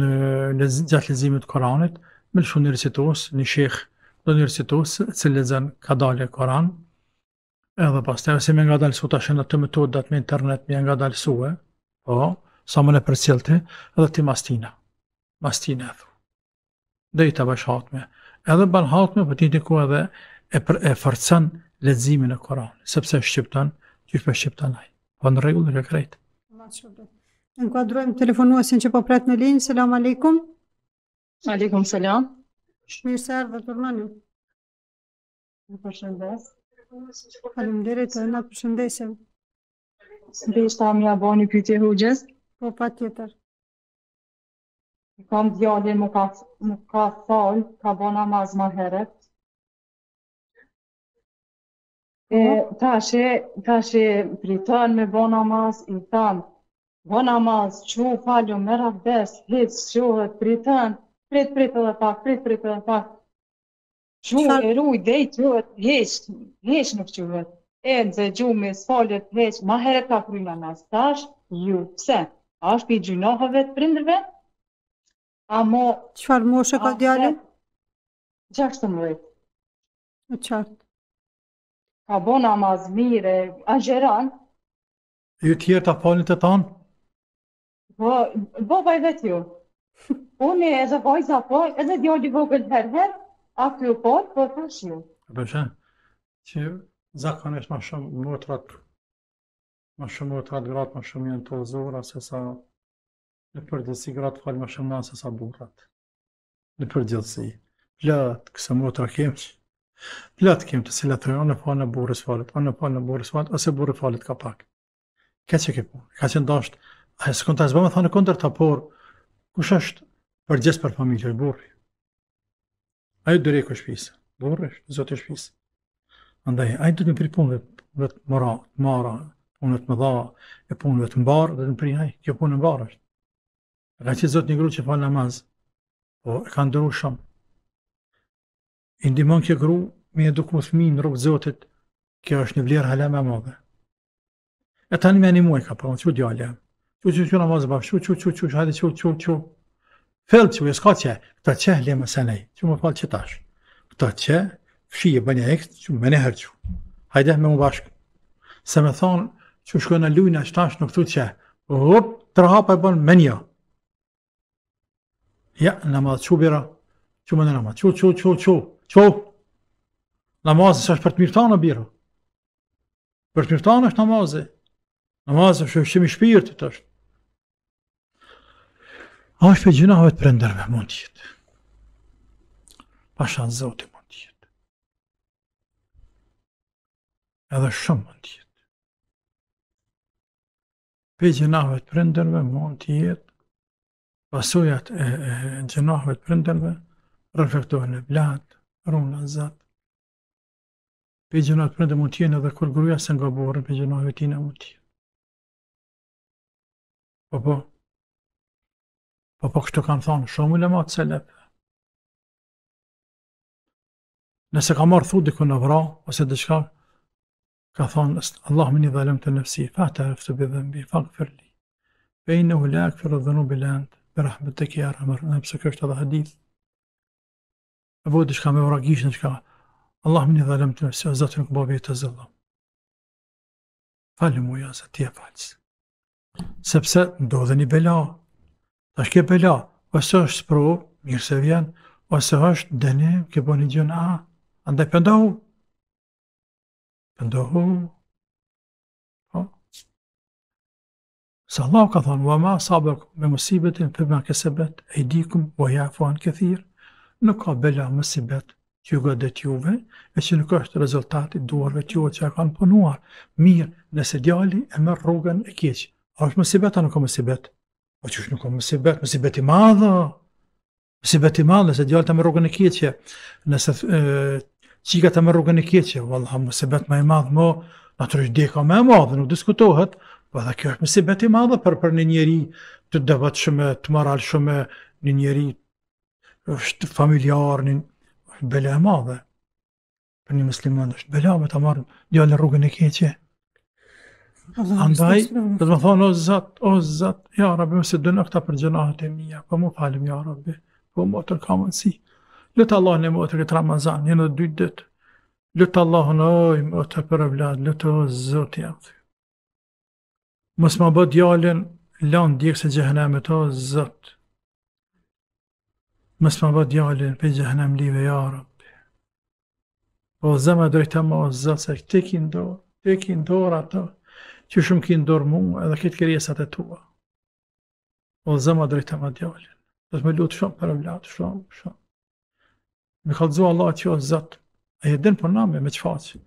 në gjatë lezimin e Koranit, me lëshu një recitos, në shekh, do në recitos, që lezën ka dalë e Koran, edhe pas të e se me nga dalë të ashenë të metodat me internet me nga dalë e, po, sa më në për edhe ti mastina, mastina e thru, dhe i të bësh hatme, edhe ban hatme, po për ti të ku edhe e forcen lezimin e Koran, sepse shqiptan, gjyshpe shqiptanaj. Po në regullë në krejt. Në kuadrojmë telefonuasin që po pret në linjë. Selam aleikum. Aleikum, selam. Shmirë se ardhë të urmanë. përshëndes. Faleminderit dire na në përshëndesim. Dhe ishta mja bo një pyti hugjes. Po pa tjetër. Kam djallin më ka, më ka thal, ka bo namaz ma E, ta shi, ta shi, pritën me bon namaz, i thëmë, bon namaz, që u falju, me rabdes, hitë, shuhët, pritën, prit, prit edhe pak, prit, prit edhe pak. Që e ruj, dhe i qëhët, hish, nuk qëhët. E nëzë gjumë, së falët, hish, ma heret ka kryma nas, ta ju, pse? A është pi gjynohëve të prindrëve? A mo... Qëfar moshe ka djali? Gjashtë të mëjtë. Qartë ka bo namaz mire, a gjeran. Ju tjerë të falin të tanë? *laughs* Po, po, po pa vetë ju. Unë e dhe vojë za po, edhe dhjo një vogën herë herë, a kjo ju po, po të shë ju. Bëshë, që zakonisht ma shumë motrat, ma shumë motrat gratë, ma shumë jenë të zora, se sa në përgjithësi gratë falë ma shumë se sa burrat. Në përgjithësi. Lëtë, këse motra kemë që, Plot kem të cilat thonë në pa në burrë sfalet, në pa në burrës falet, ose burrë falet ka pak. Ka ke po. Ka çën dosh. Ai s'kon ta zbëmë thonë kontra ta por. Kush është për gjithë për familjen e burrit. Ai duri ku shpis. Burrë, zotë e shpis. Andaj ai do të më pripunë vetë mora, mora, unë të më dha e punëve të mbar, do të më prinaj, kjo punë mbarë. Ra që zot një gru që falë namaz, po e ka ndërru shumë, i ndihmon kjo gru me edukum fëmin në rrugën Zotit, kjo është një vlerë hala më e E tani më animoj ka pranë çu djalë. Çu çu çu namaz bash, çu çu çu çu hadi çu çu çu. Fëll çu eskaçe, ta çeh le më sanai. Çu më fal tash, Ta çe, fshi e bën ekst, çu më ne herçu. Hajde më u bash. Se më thon çu shkon në lujna tash në këtu çe. Hop, tra hap e bën menja. Ja, namaz çu bera. Çu më namaz. Çu çu çu çu çu. Qo? Namazë është për të mirë tanë, Për të mirë është namazë. Namazë është është i shpirë të të është. A është për gjinahëve të prenderve, mund të jetë. Pasha në zotë mund të jetë. Edhe shumë mund të jetë. Për gjinahëve të prenderve, mund të jetë. Pasujat e, e, të prenderve, reflektohen e blatë, رون لازاد پیجنات پرنده موتیه نده کل گروه هستن گاه بورن پیجنات هیتی نموتیه بابا بابا کشتو کم ثان شامو لما تسلب نسه کامار ثود دکن نورا وسه دشکار که ثان است الله منی ظلمت نفسی فاعترفت بذنبی فاغفر لی فإنه لا أكفر الذنوب إلا أنت برحمتك يا أرحم الراحمين. نفسك أشتغل حديث. me bëjt diqka me vragish në qka Allah më një dhalem të nërësia zëtë nuk bëjt të zëllëm. falë muja se e falës sepse do dhe një bela ta shke bela ose është së mirë se vjen ose është dënim, ke bo një gjënë a, andaj pëndohu pëndohu po. Se Allah ka thonë, vëma sabër me musibetin, përma kësebet, e dikum, dikëm, e fohan këthirë nuk ka bela më si betë që gëtë dhe t'juve, e që nuk është rezultati duarve t'juve që e kanë punuar. Mirë, nëse djali e mërë rrugën e kjeqë, a është më si betë, a nuk ka më si betë? A po që është nuk ka më si betë, më si betë i madhë, më si betë i madhë, nëse djali të mërë rrugën e kjeqë, nëse qika të mërë rrugën e kjeqë, valla, më si betë më i madhë më, naturisht deka më e madhë, nuk diskutohet, valla, po kjo është më si betë i madhë për, për një njeri të dëvët shumë, të moral shumë, një njeri është familjarën, është bele e madhe. Për një musliman, është bele me të marrën djallë rrugën e keqe. Andaj, dhe të më thonë, o zat, o zat, ja rabi, mëse dëna këta për gjenahët e mija, po më falim, ja rabi, po më të kamën si. Lëtë Allah në më të këtë Ramazan, një në dy dëtë. Lëtë Allah në oj, më të për e lëtë o zot, ja. Mësë më bë djallën, lanë djekë se gjehenemit, o zëtë. Mësë më bëtë djallin për gjëhënëm live, ja, rëbë. O po zëmë drejta më o zëtë, se këtë e këndorë, e këndorë ato, që shumë këndorë mu, edhe këtë kërjesat e tua. O zëmë drejta më djallin. Dhe të me lutë shumë për e vlatë, shumë, shumë. Me këllëzu Allah që o zëtë, e e dinë për nëmë me që faqë.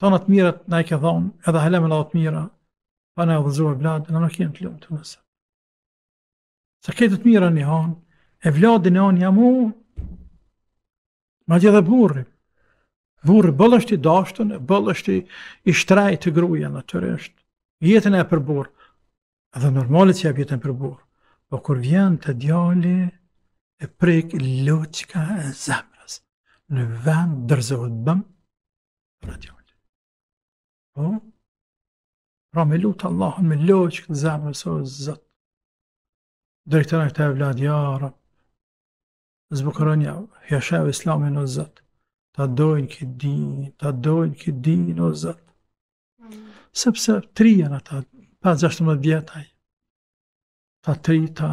Ta të mirët në e ke dhonë, edhe halëm e la të mirë, pa në e vëzru e vlatë, në në kënë të lumë të mësë. Se këtë të mirë një hanë, e vladin e anë jamu, ma gjithë dhe burri. Burri bëllësht i dashtën, bëllësht i shtraj të gruja në të rështë. Jetën e për burë, edhe normalit që e jetën për burë. Po kur vjen të djali, e prek loqka e zemrës, në vend dërzohet bëm, për të djali. Po? Pra me lutë Allahën, me loqkë të zemrës, o zëtë. Direktën e këta e vladjarë, zbukuroni Allah, ja shëvë islamin o zëtë, ta dojnë këtë dini, ta dojnë këtë dini o zëtë. Sëpse tri janë ata, pas të më vjetaj, ta tri, ta,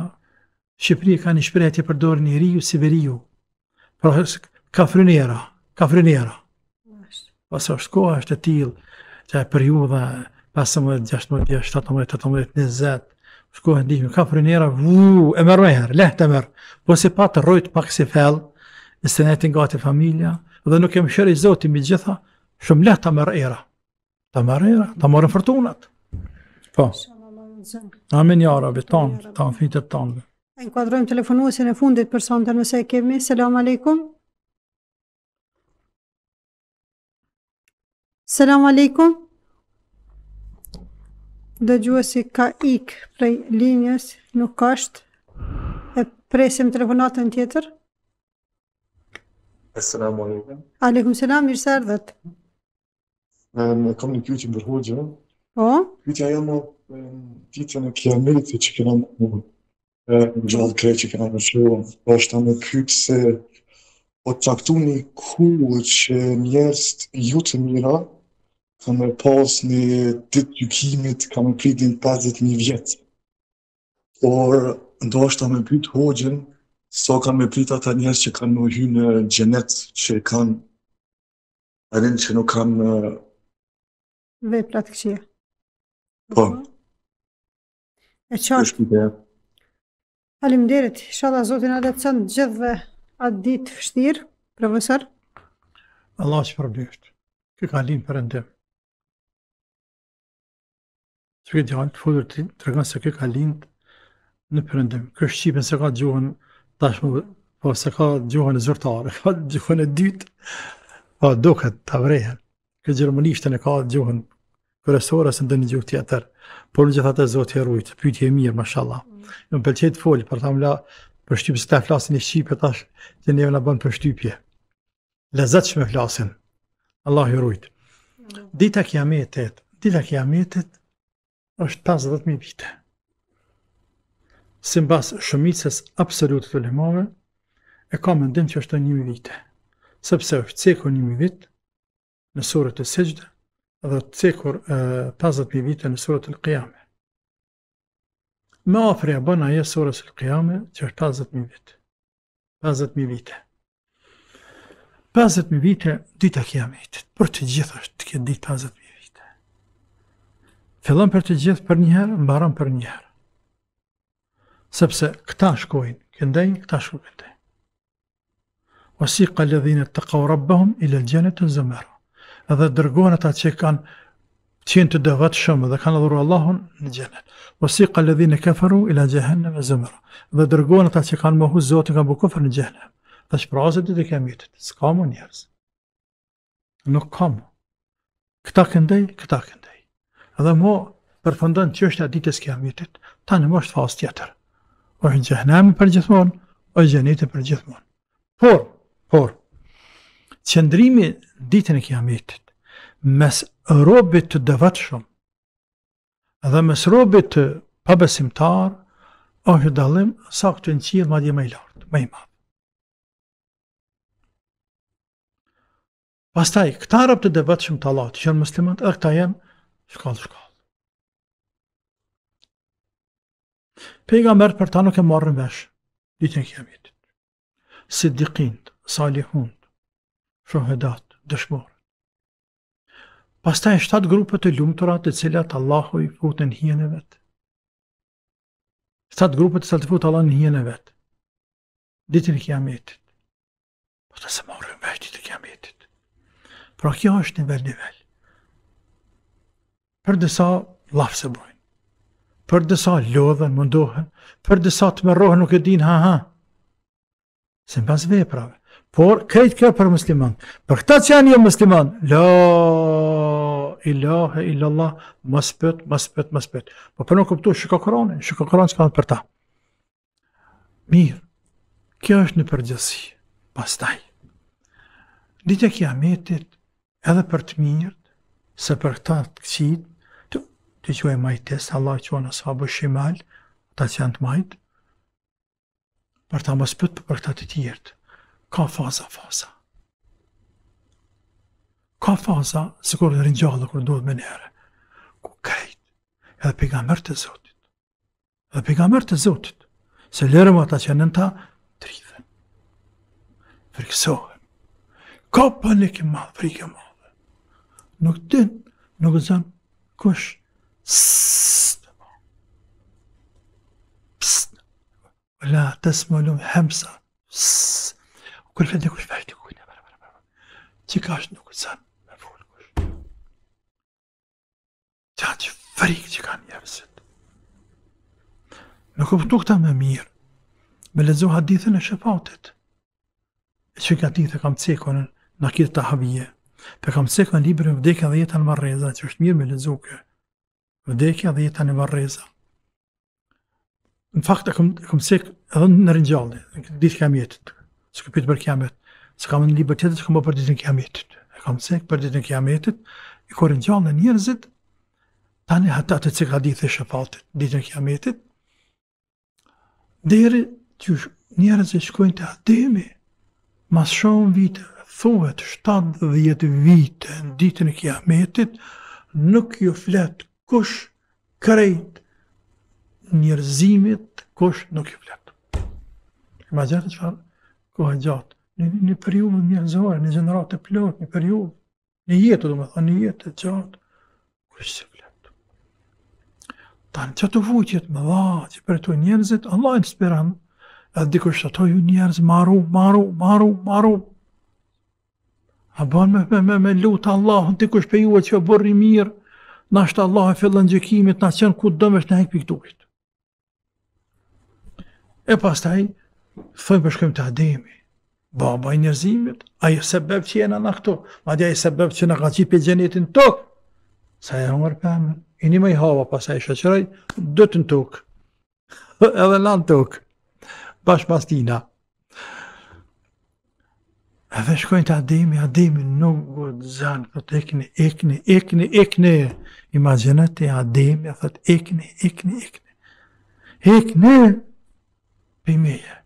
Shqipëri ka një shprejë të përdojnë një riu, si veriu, pra ka frinera, ka frinera. Pas është koha është e tilë, që e për ju dhe pasë më 16, 17, 18, 20, Shkohen, ndihme, ka frenera, vuu, e mërë me herë, lehtë e mërë, po si pa të rojtë pak si felë, e se ne të nga të familja, dhe nuk e më shërë i zoti mi gjitha, shumë lehtë të mërë era, të mërë era, të mërë në fërtunat. Po, amin jara, vë tanë, të në fitër tonë. E në kuadrojmë telefonuasin e fundit për sante nëse e kemi, selam aleikum. Selam aleikum dhe si ka ikë prej linjës, nuk është, e presim telefonatën tjetër. Assalamu alaikum. Aleikum salam, mirë së ardhët. kam në pjyqin bërhojgjë. O? Pjyqin e po? jam në ditën e kja po që këna më më në gjallë krej që këna më shërë. Po është ta me pjyqin se o po të qaktu një kuj që njerës të jutë mira, kam me pas një ditë gjykimit, kam me prit një 50.000 vjetë. Por, ndo është ta me prit hoxhen, sa so kam me prit ata njerës që kanë në hy në gjenet, që kanë në që nuk kam... Në... Vej plat këqia. Po. E qartë. Êshtë ideja. Halim derit, shala zotin adet të gjithve atë ditë fështirë, profesor. Allah që përbështë, këka linë për endemë të kjo djallë të fodër të të rëganë se kjo ka lindë në përëndim. Kjo është qipën se ka të gjohën tashmë, po se ka të e zërtare, *laughs* ka të e dytë, po doke të të vrejën. Kjo gjërëmonishtën e ka të gjohën kërësore, se në një gjohë tjetër. Por në gjithë atë e zotë herujtë, pyjtje e mirë, mashallah. Mm. Në më pelqetë folë, për ta më la për shtypë, se ta flasin e shqipë, që neve në banë për shtypje. Lezat që me flasin, Allah herujtë. Mm. Dita kja dita kja është 50.000 vite. Si mbas shumicës absolut të lemove, e ka mëndim që është njëmi vite, sepse është cekur njëmi vit në surët të sejtë dhe cekur 50.000 vite në surët të lëkjame. Me ofre e bëna e surës lëkjame që është 50.000 vite. 50.000 vite. 50.000 vite, dita kja me itit, për të gjithë është të këtë ditë 50.000 vite. Fillon për të gjithë për një herë, mbaron për një herë. Sepse këta shkojnë, këndejnë, këta shkojnë këte. Osi ka ledhine të ka urabëhum, i lëgjene të zëmërë. Edhe dërgojnë ata që kanë qenë të dëvat shumë dhe kanë dhuru Allahun në gjenet. Osi ka ledhine ila i lëgjene të zëmërë. Edhe dërgojnë ata që kanë mëhu zotin ka bukofër në gjenet. Dhe që prazët i të s'ka mu njerës. Nuk kam. Këta këndej, këta këndej. Edhe mo përfundon çështja ditës së kiametit. tani mos fas tjetër. O xhenem për gjithmonë, o xheneti për gjithmonë. Por, por. qëndrimi ditën e kiametit mes robit të devotshëm dhe mes robit të pabesimtar, o hy dallim sa të ngjill madje më i lartë, më i madh. Pastaj, këta rob të debatë shumë të Allahut, që janë muslimat, e këta jenë shkall, shkall. Pega mërë për ta nuk e marrën vesh, ditën kja vitit. Siddiqind, salihund, shohedat, dëshmor. Pastaj shtatë grupe të lumtura të cilat Allahu i futën në e vet. Shtatë grupe të cilat futën Allahu në hijen e vet. Ditën e kiametit. Po të se morën vesh ditën e kiametit. Pra kjo është nivel nivel për dësa lafë se bojnë, për dësa lodhen, mundohen, për dësa të më nuk e din ha ha, se në pas vej prave, por krejt kjo për musliman, për këta që janë jo musliman, la, ilahe, ilallah, mas pët, mas pët, mas pët, po për për në këptu, shiko koroni, shiko koroni që ka në për ta, mirë, kjo është në përgjësi, pas taj, e kja metit, edhe për të mirët, se për këta të këqit, të quaj majtës, Allah të quaj në sabë shimal, të që janë të majtë, për ta më spët për këta të tjertë. Ka faza, faza. Ka faza, së kërë në rinjallë, kërë do të më nere. Ku kajtë, edhe pega mërë të zotit. Edhe pega mërë të zotit. Se lërëm ata që janë në ta, të rive. Ka për madhë, madhë. Nuk të nuk të zënë, kush Ssss, تسمع لهم të وكل فين ssss, kërë flet një kush, vejt një kush, që i ka është nukë فريق zemë, me fulë kush. Të ha që frikë që ka një e vëzit. Nukë për tukta më mirë, me lezu ha dithën e بلزوكه kam sekon në pe kam sekon që është mirë me vdekja dhe jeta në Varreza. Në fakt e këmë këm sek edhe në rinjallë, në ditë këmë jetët, së këpitë për këmë së kamë në libe së këmë për ditë në këmë jetët. E këmë sek për ditë në këmë jetët, i kërë rinjallë në njerëzit, tani hëtë të cikë hadithë e shëpaltit, ditë në këmë jetët, që njerëzit shkojnë të ademi, mas shumë vite, thuhet, 7-10 vite, ditë në këmë nuk ju fletë kush krejt njerëzimit, kush nuk i vlet. E ma zërë të qëfar, kohë gjatë, një, një periullë një zërë, një generatë të plot, një periullë, një jetë, du më thë, një jetë të gjatë, kush se vlet. Tanë që të vuqit më dha, që për të njerëzit, Allah e nëspiran, edhe dikush të të ju njerëz, maru, maru, maru, maru, A ban me, me, me, lutë Allah, në të kush për ju e që bërri mirë, Në Allah e fillën gjëkimit, na qënë ku dëmë është në hekë për E pas taj, thëjnë për shkëm të ademi, baba i njërzimit, a i sebebë që jena në këtu, ma dhe a i sebebë që në ka qipë e gjenitin të tokë, sa e rëmër për i një i hava pas a i shëqëraj, dëtë në tokë, *laughs* edhe në në tokë, bashkë pas tina. E dhe shkojnë të ademi, ademi nuk godë zanë, këtë po ekne, ekne, Imaginët e ademi, e thët, ikni, ikni, ikni. Ikni, pëjmeje.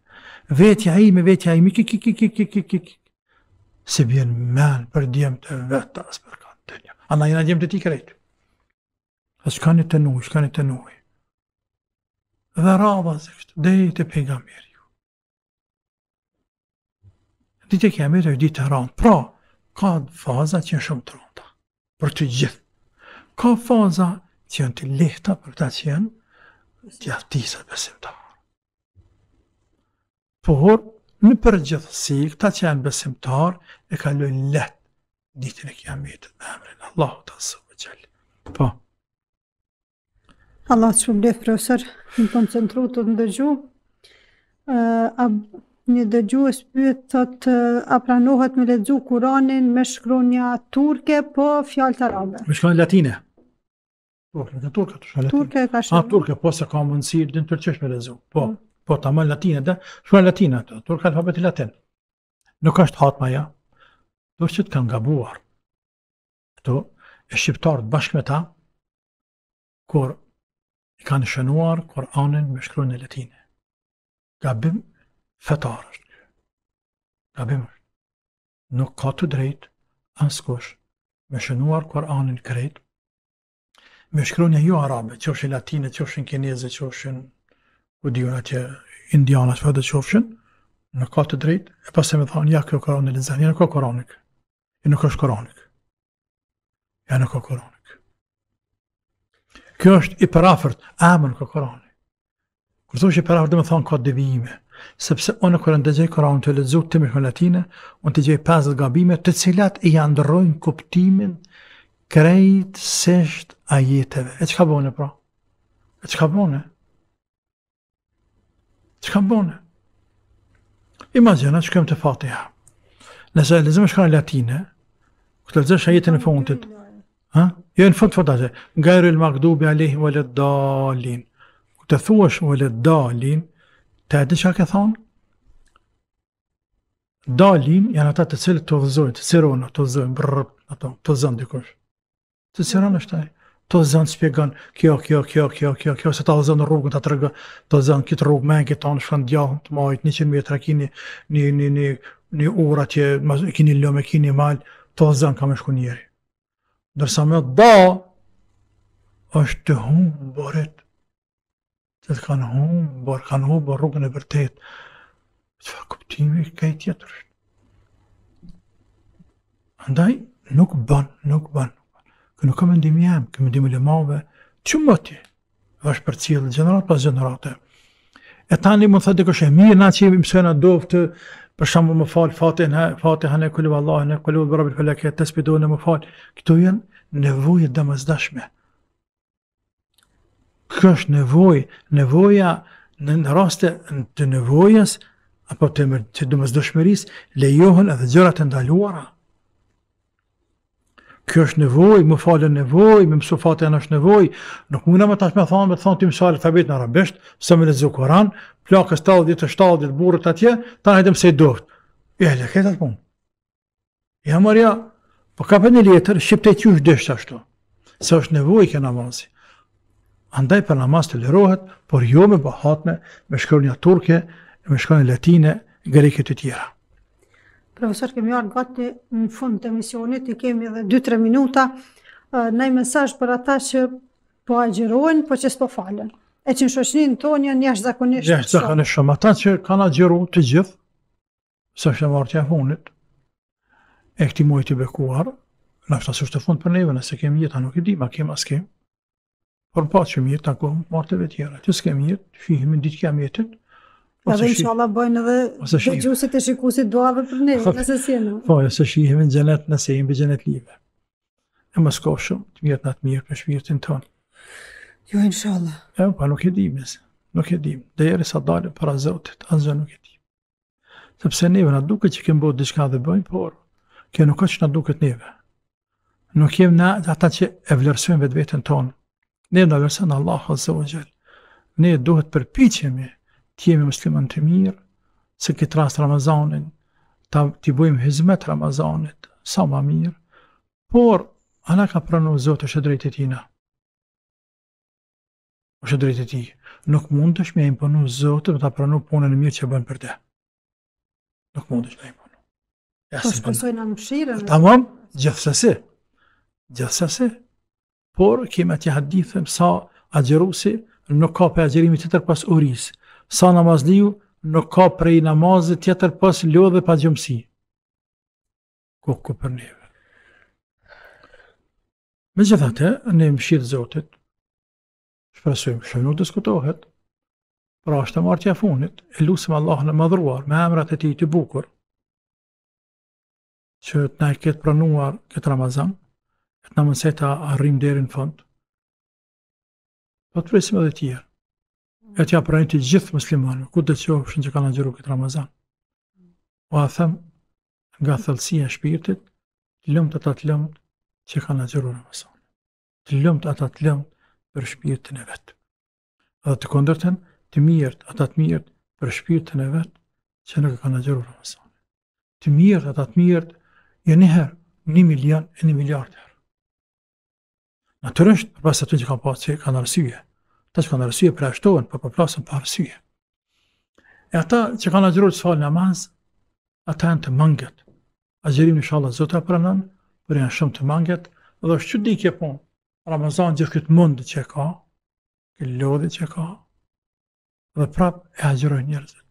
Vetja ime, vetja ime, kik, kik, kik, kik, kik, kik. Se bjen men për djemë të vetë, asë për kanë të një. A na jena djemë të ti kretë. A shka të nuj, shka të nuj. Dhe rava zeshtë, dhe i të pega mirë ju. Dite kemi të dite rëndë. Pra, ka faza që në shumë të rëndë. Për të gjithë ka faza që janë të lehta për ta që janë të jaftisë besimtarë. Por, në përgjithësi, këta që janë besimtarë e kalojnë lehtë ditën e kiametit me emrin Allahu ta sëve gjellë. Po. Allah shumë lefë, profesor, më koncentru të ndëgju. a, një dëgjues pyet thot a pranohet me lexu Kur'anin me shkronja turke po fjalë arabe? Me shkronja latine. Po, me turke, të shkronja turke. ka shkronja. Ah, turke po se ka mundësi të ndërçesh me lexu. Po, mm. po, po tamam latine, da, shkronja latine atë, turke alfabeti latin. Nuk është hatma ja. Do të kanë gabuar. Kto e shqiptarët bashkë me ta kur i kanë shënuar Kur'anin me shkronjën latine. Gabim fetar është kjo. Gabim është. Nuk ka të drejt, anë me shënuar Koranin krejt, me shkru një jo arabe, që është i latine, që është i kineze, që është i ku di atje indianat, që është në ka të drejt, e pas e me thonë, ja kjo Koran e lezen, ja nuk ka Koranik, ja nuk është Koranik, ja nuk ka Koranik. Kjo është i përafërt, amë nuk ka Koranik. Kërë thosh i përafërt, dhe me thonë, ka devijime, sepse unë kërë ndëgjej kërë unë të lezu të mirë në latine, unë të gjej 50 gabime të cilat i ndrojn kuptimin krejt sesht a jetëve. E që ka bëne, pra? E që ka bëne? Që ka bëne? Imagina që kemë të fatiha. Nëse lezëm shkërë në latine, këtë lezëm shkërë jetën e fundit, ha? jo në fund fundatë, gajru il magdubi alihim vëllet dalin, këtë thuash vëllet dalin, Të edhe që a ke thonë? Dalin janë ata të cilët të vëzojnë, të sironë, të vëzojnë, brrrr, ato, të zënë dikush. Të sironë është taj. Të zënë spjegën, kjo, kjo, kjo, kjo, kjo, kjo, se të zënë rrugën të atërgë, të zënë kitë rrugë me në kitë anë, shkën djahën të majt, 100 metra, kini një, një, një, një orë atje, kini lëme, kini malë, të zënë kam e shku njeri. Dërsa me është të bërët, që të kanë humbër, kanë humbër rrugën e vërtet. Qëfa kuptimi ka i tjetër? Andaj, nuk ban, nuk ban. Kë nuk këmë ndimi jam, këmë ndimi lëmave, që më ti? është për cilë, gjenerat pas gjenerate. E tani më thëtë dikosh e mirë, na që i mësojnë atë dovë të, për shambë më falë, fatihën e, fatihën e, kulli vë Allah, në kulli vë bërabit, këllë e të spidojnë më falë. Këto jenë nevojët dhe më zdashme. Kjo është nevoj, nevoja në raste të nevojës, apo të, mër, të dëmës dëshmëris, lejohën edhe gjërat e ndaluara. Kjo është nevoj, më falë nevoj, më mësu fatë e në është nevoj, nuk muna më tash me thonë, me thonë ti të alfabet në arabisht, së me le koran, plakës talë ditë, shtalë ditë, burët atje, ta në hajtëm se i doftë. E, le këtë atë punë. Ja, Maria, po ka për një letër, shqipte që është dështë ashtu, se është nevoj kë namazi. Andaj për namaz të lirohet, por jo me bëhatme, me shkronja një turke, me shkërën një latine, greke të tjera. Profesor, kemi arë gati në fund të emisionit, i kemi edhe 2-3 minuta, nëj i mesaj për ata që po agjerojnë, po që s'po falen. E që në shoshnin tonë tonja një zakonisht shumë. Një është zakonisht shumë. Ata që kanë agjeru të gjithë, së është e martja funit, e këti mojë të bekuar, në është asur të fund për neve, nëse kemi jetë, a nuk i di, ma kemi, as kemi. Por pa po që mirë, tako marteve tjera. Që s'ke mirë, të shihim në ditë kja mjetët. Dhe dhe inshallah bojnë edhe dhe gjusit e shikusit dua dhe për ne, nëse si në. Po, e se shihim në gjenet nëse jim për gjenet live. E më s'ko shumë, të mjetë natë mirë për shmirtin tonë. Jo, inshallah. E, pa, po, nuk e dim, nuk e dim. Dhe jere sa dalë për a zotit, a zë nuk e dim. Sepse neve në duke që kemë bëtë diçka dhe bëjmë, por, kjo nuk është në duke neve. Nuk jem në ata që e vlerësujem vetë vetën tonë, ne në versen Allah wa zëvëgjel, ne duhet përpichemi të jemi muslimën të mirë, se këtë rast Ramazanin, ta, të bëjmë hizmet Ramazanit, sa ma mirë, por, ana ka pranu zëtë është drejtë tina, është drejtë ti, nuk mund të shme imponu zëtë, dhe ta pranu punën e mirë që bënë për te, nuk mund të shme imponu. Ja, po shpesoj në mëshirën. Tamam, gjithësësi. Gjithësësi por kemi atje hadithëm sa agjerusi nuk ka për agjerimi të tërë pas uris, sa namazliu nuk ka prej namazit të tërë pas ljo dhe pa gjëmsi. Kukë për neve. Me gjithate, ne më shirë zotit, shpresujmë, shumë nuk diskutohet, pra është të martja funit, e lusëm Allah në madhruar, me emrat e ti të bukur, që të ne këtë pranuar këtë Ramazan, në mëse të arrim deri në fund. Po të presim edhe tjerë. E tja ja prajnë të gjithë muslimanë, ku të qofshin që kanë agjeru këtë Ramazan. Po a them, nga thëllësia shpirtit, të lëmë të atë lëmë që kanë agjeru Ramazan. Të lëmë të atë lëmë për shpirtin e vetë. dhe të kondërten, të mirët, atë të mirët për shpirtin e vetë që nuk e kanë agjeru Ramazan. Të mirët, atë të mirët, jo një herë, një milion e një miliard herë. Natyrisht, për pas atë që kanë pasur, që kanë arsye. Ata që kanë arsye për ashtohen, po po pa arsye. E ata që kanë agjëruar sfal namaz, ata janë të mangët. Agjërimi inshallah e pranon, por janë shumë të mangët dhe është çudi kjo punë. Po, Ramazan gjithë këtë mund që ka, kë lodhje që ka, dhe prap e agjërojnë njerëzit.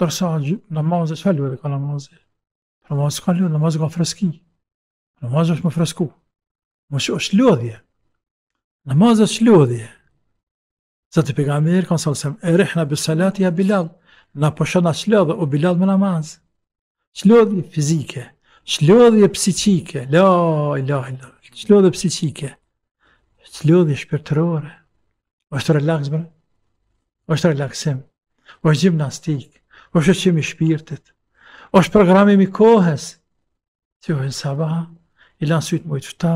Dorsa namazet çfarë lodhje ka namazet? Namaz ka lodhje, namaz ka freski. Namaz është më fresku. Mos është lodhje. Namazë është lodhje. Sa të pegamirë, kanë salë e rihna bë salat i bilal, na pëshën a shlodhë, o bilal me namazë. Shlodhje fizike, shlodhje psichike, la, la, la, shlodhje psichike, shlodhje shpirtërore, është relaxë, bërë, është relaxim, është gjimnastikë, është qëmë i shpirtit, është programim i kohës, që është sabaha, i lanë sytë mojtë të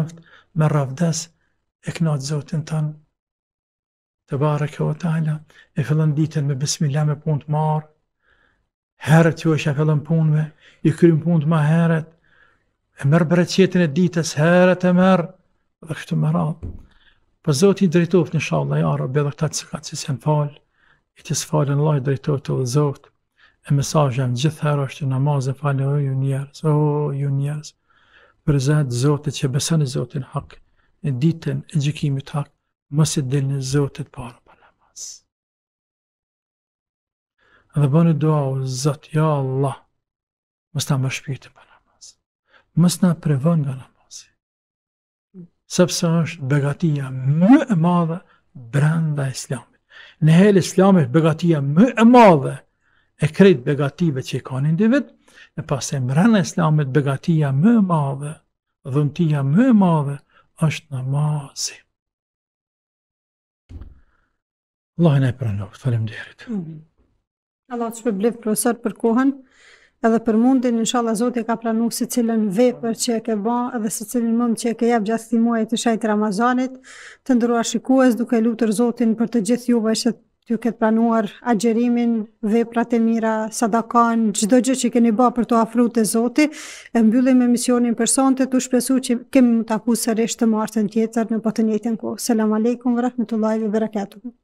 me rabdesë, e knatë zotin tënë, të barë kjo të e fillën ditën me bismillah me punë të marë, herët që është e fillën punëve, i krymë punë të ma herët, e mërë bërë e ditës, herët e mërë, dhe kështu më rapë. Po zotë i drejtofë në shalla ja, rëbë edhe këta cëka që se në falë, i të së falën lajë drejtofë të dhe zotë, e mesajë gjithë herë është të namazë e falë, o ju njerës, o ju njerës, për zëtë zotë që besënë zotë në hakë, në ditën e gjikimit hak, mos e del në zotet parë pa namaz. Dhe bënë doa u zotë, ja Allah, mos ta më shpirtin për namaz. Mos na prevën nga namaz. Sepse është begatia më e madhe brenda islamit. Në hel islamit begatia më e madhe e krejt begative që i ka një individ, e pas e mërën e islamit begatia më e madhe, dhëntia më e madhe, është namazi. Allah e ne pranoft, falem dherit. Mm Allah të shpërblev, profesor, për kohën, edhe për mundin, në shala Zotë ka pranu se cilën vepër që e ke ba, edhe se cilën mund që e ke jabë gjatë këti të shajtë Ramazanit, të ndërua shikues duke lutër Zotin për të gjithë juve që ty këtë pranuar agjerimin, veprat e mira, sadakan, gjdo gjë që keni ba për të afru të zoti, e mbyllim e misionin për sante, të shpesu që kemi më taku sërish të martën tjetër në botën jetën ko. Selam aleikum, vërahmetullahi vë berakatuhu.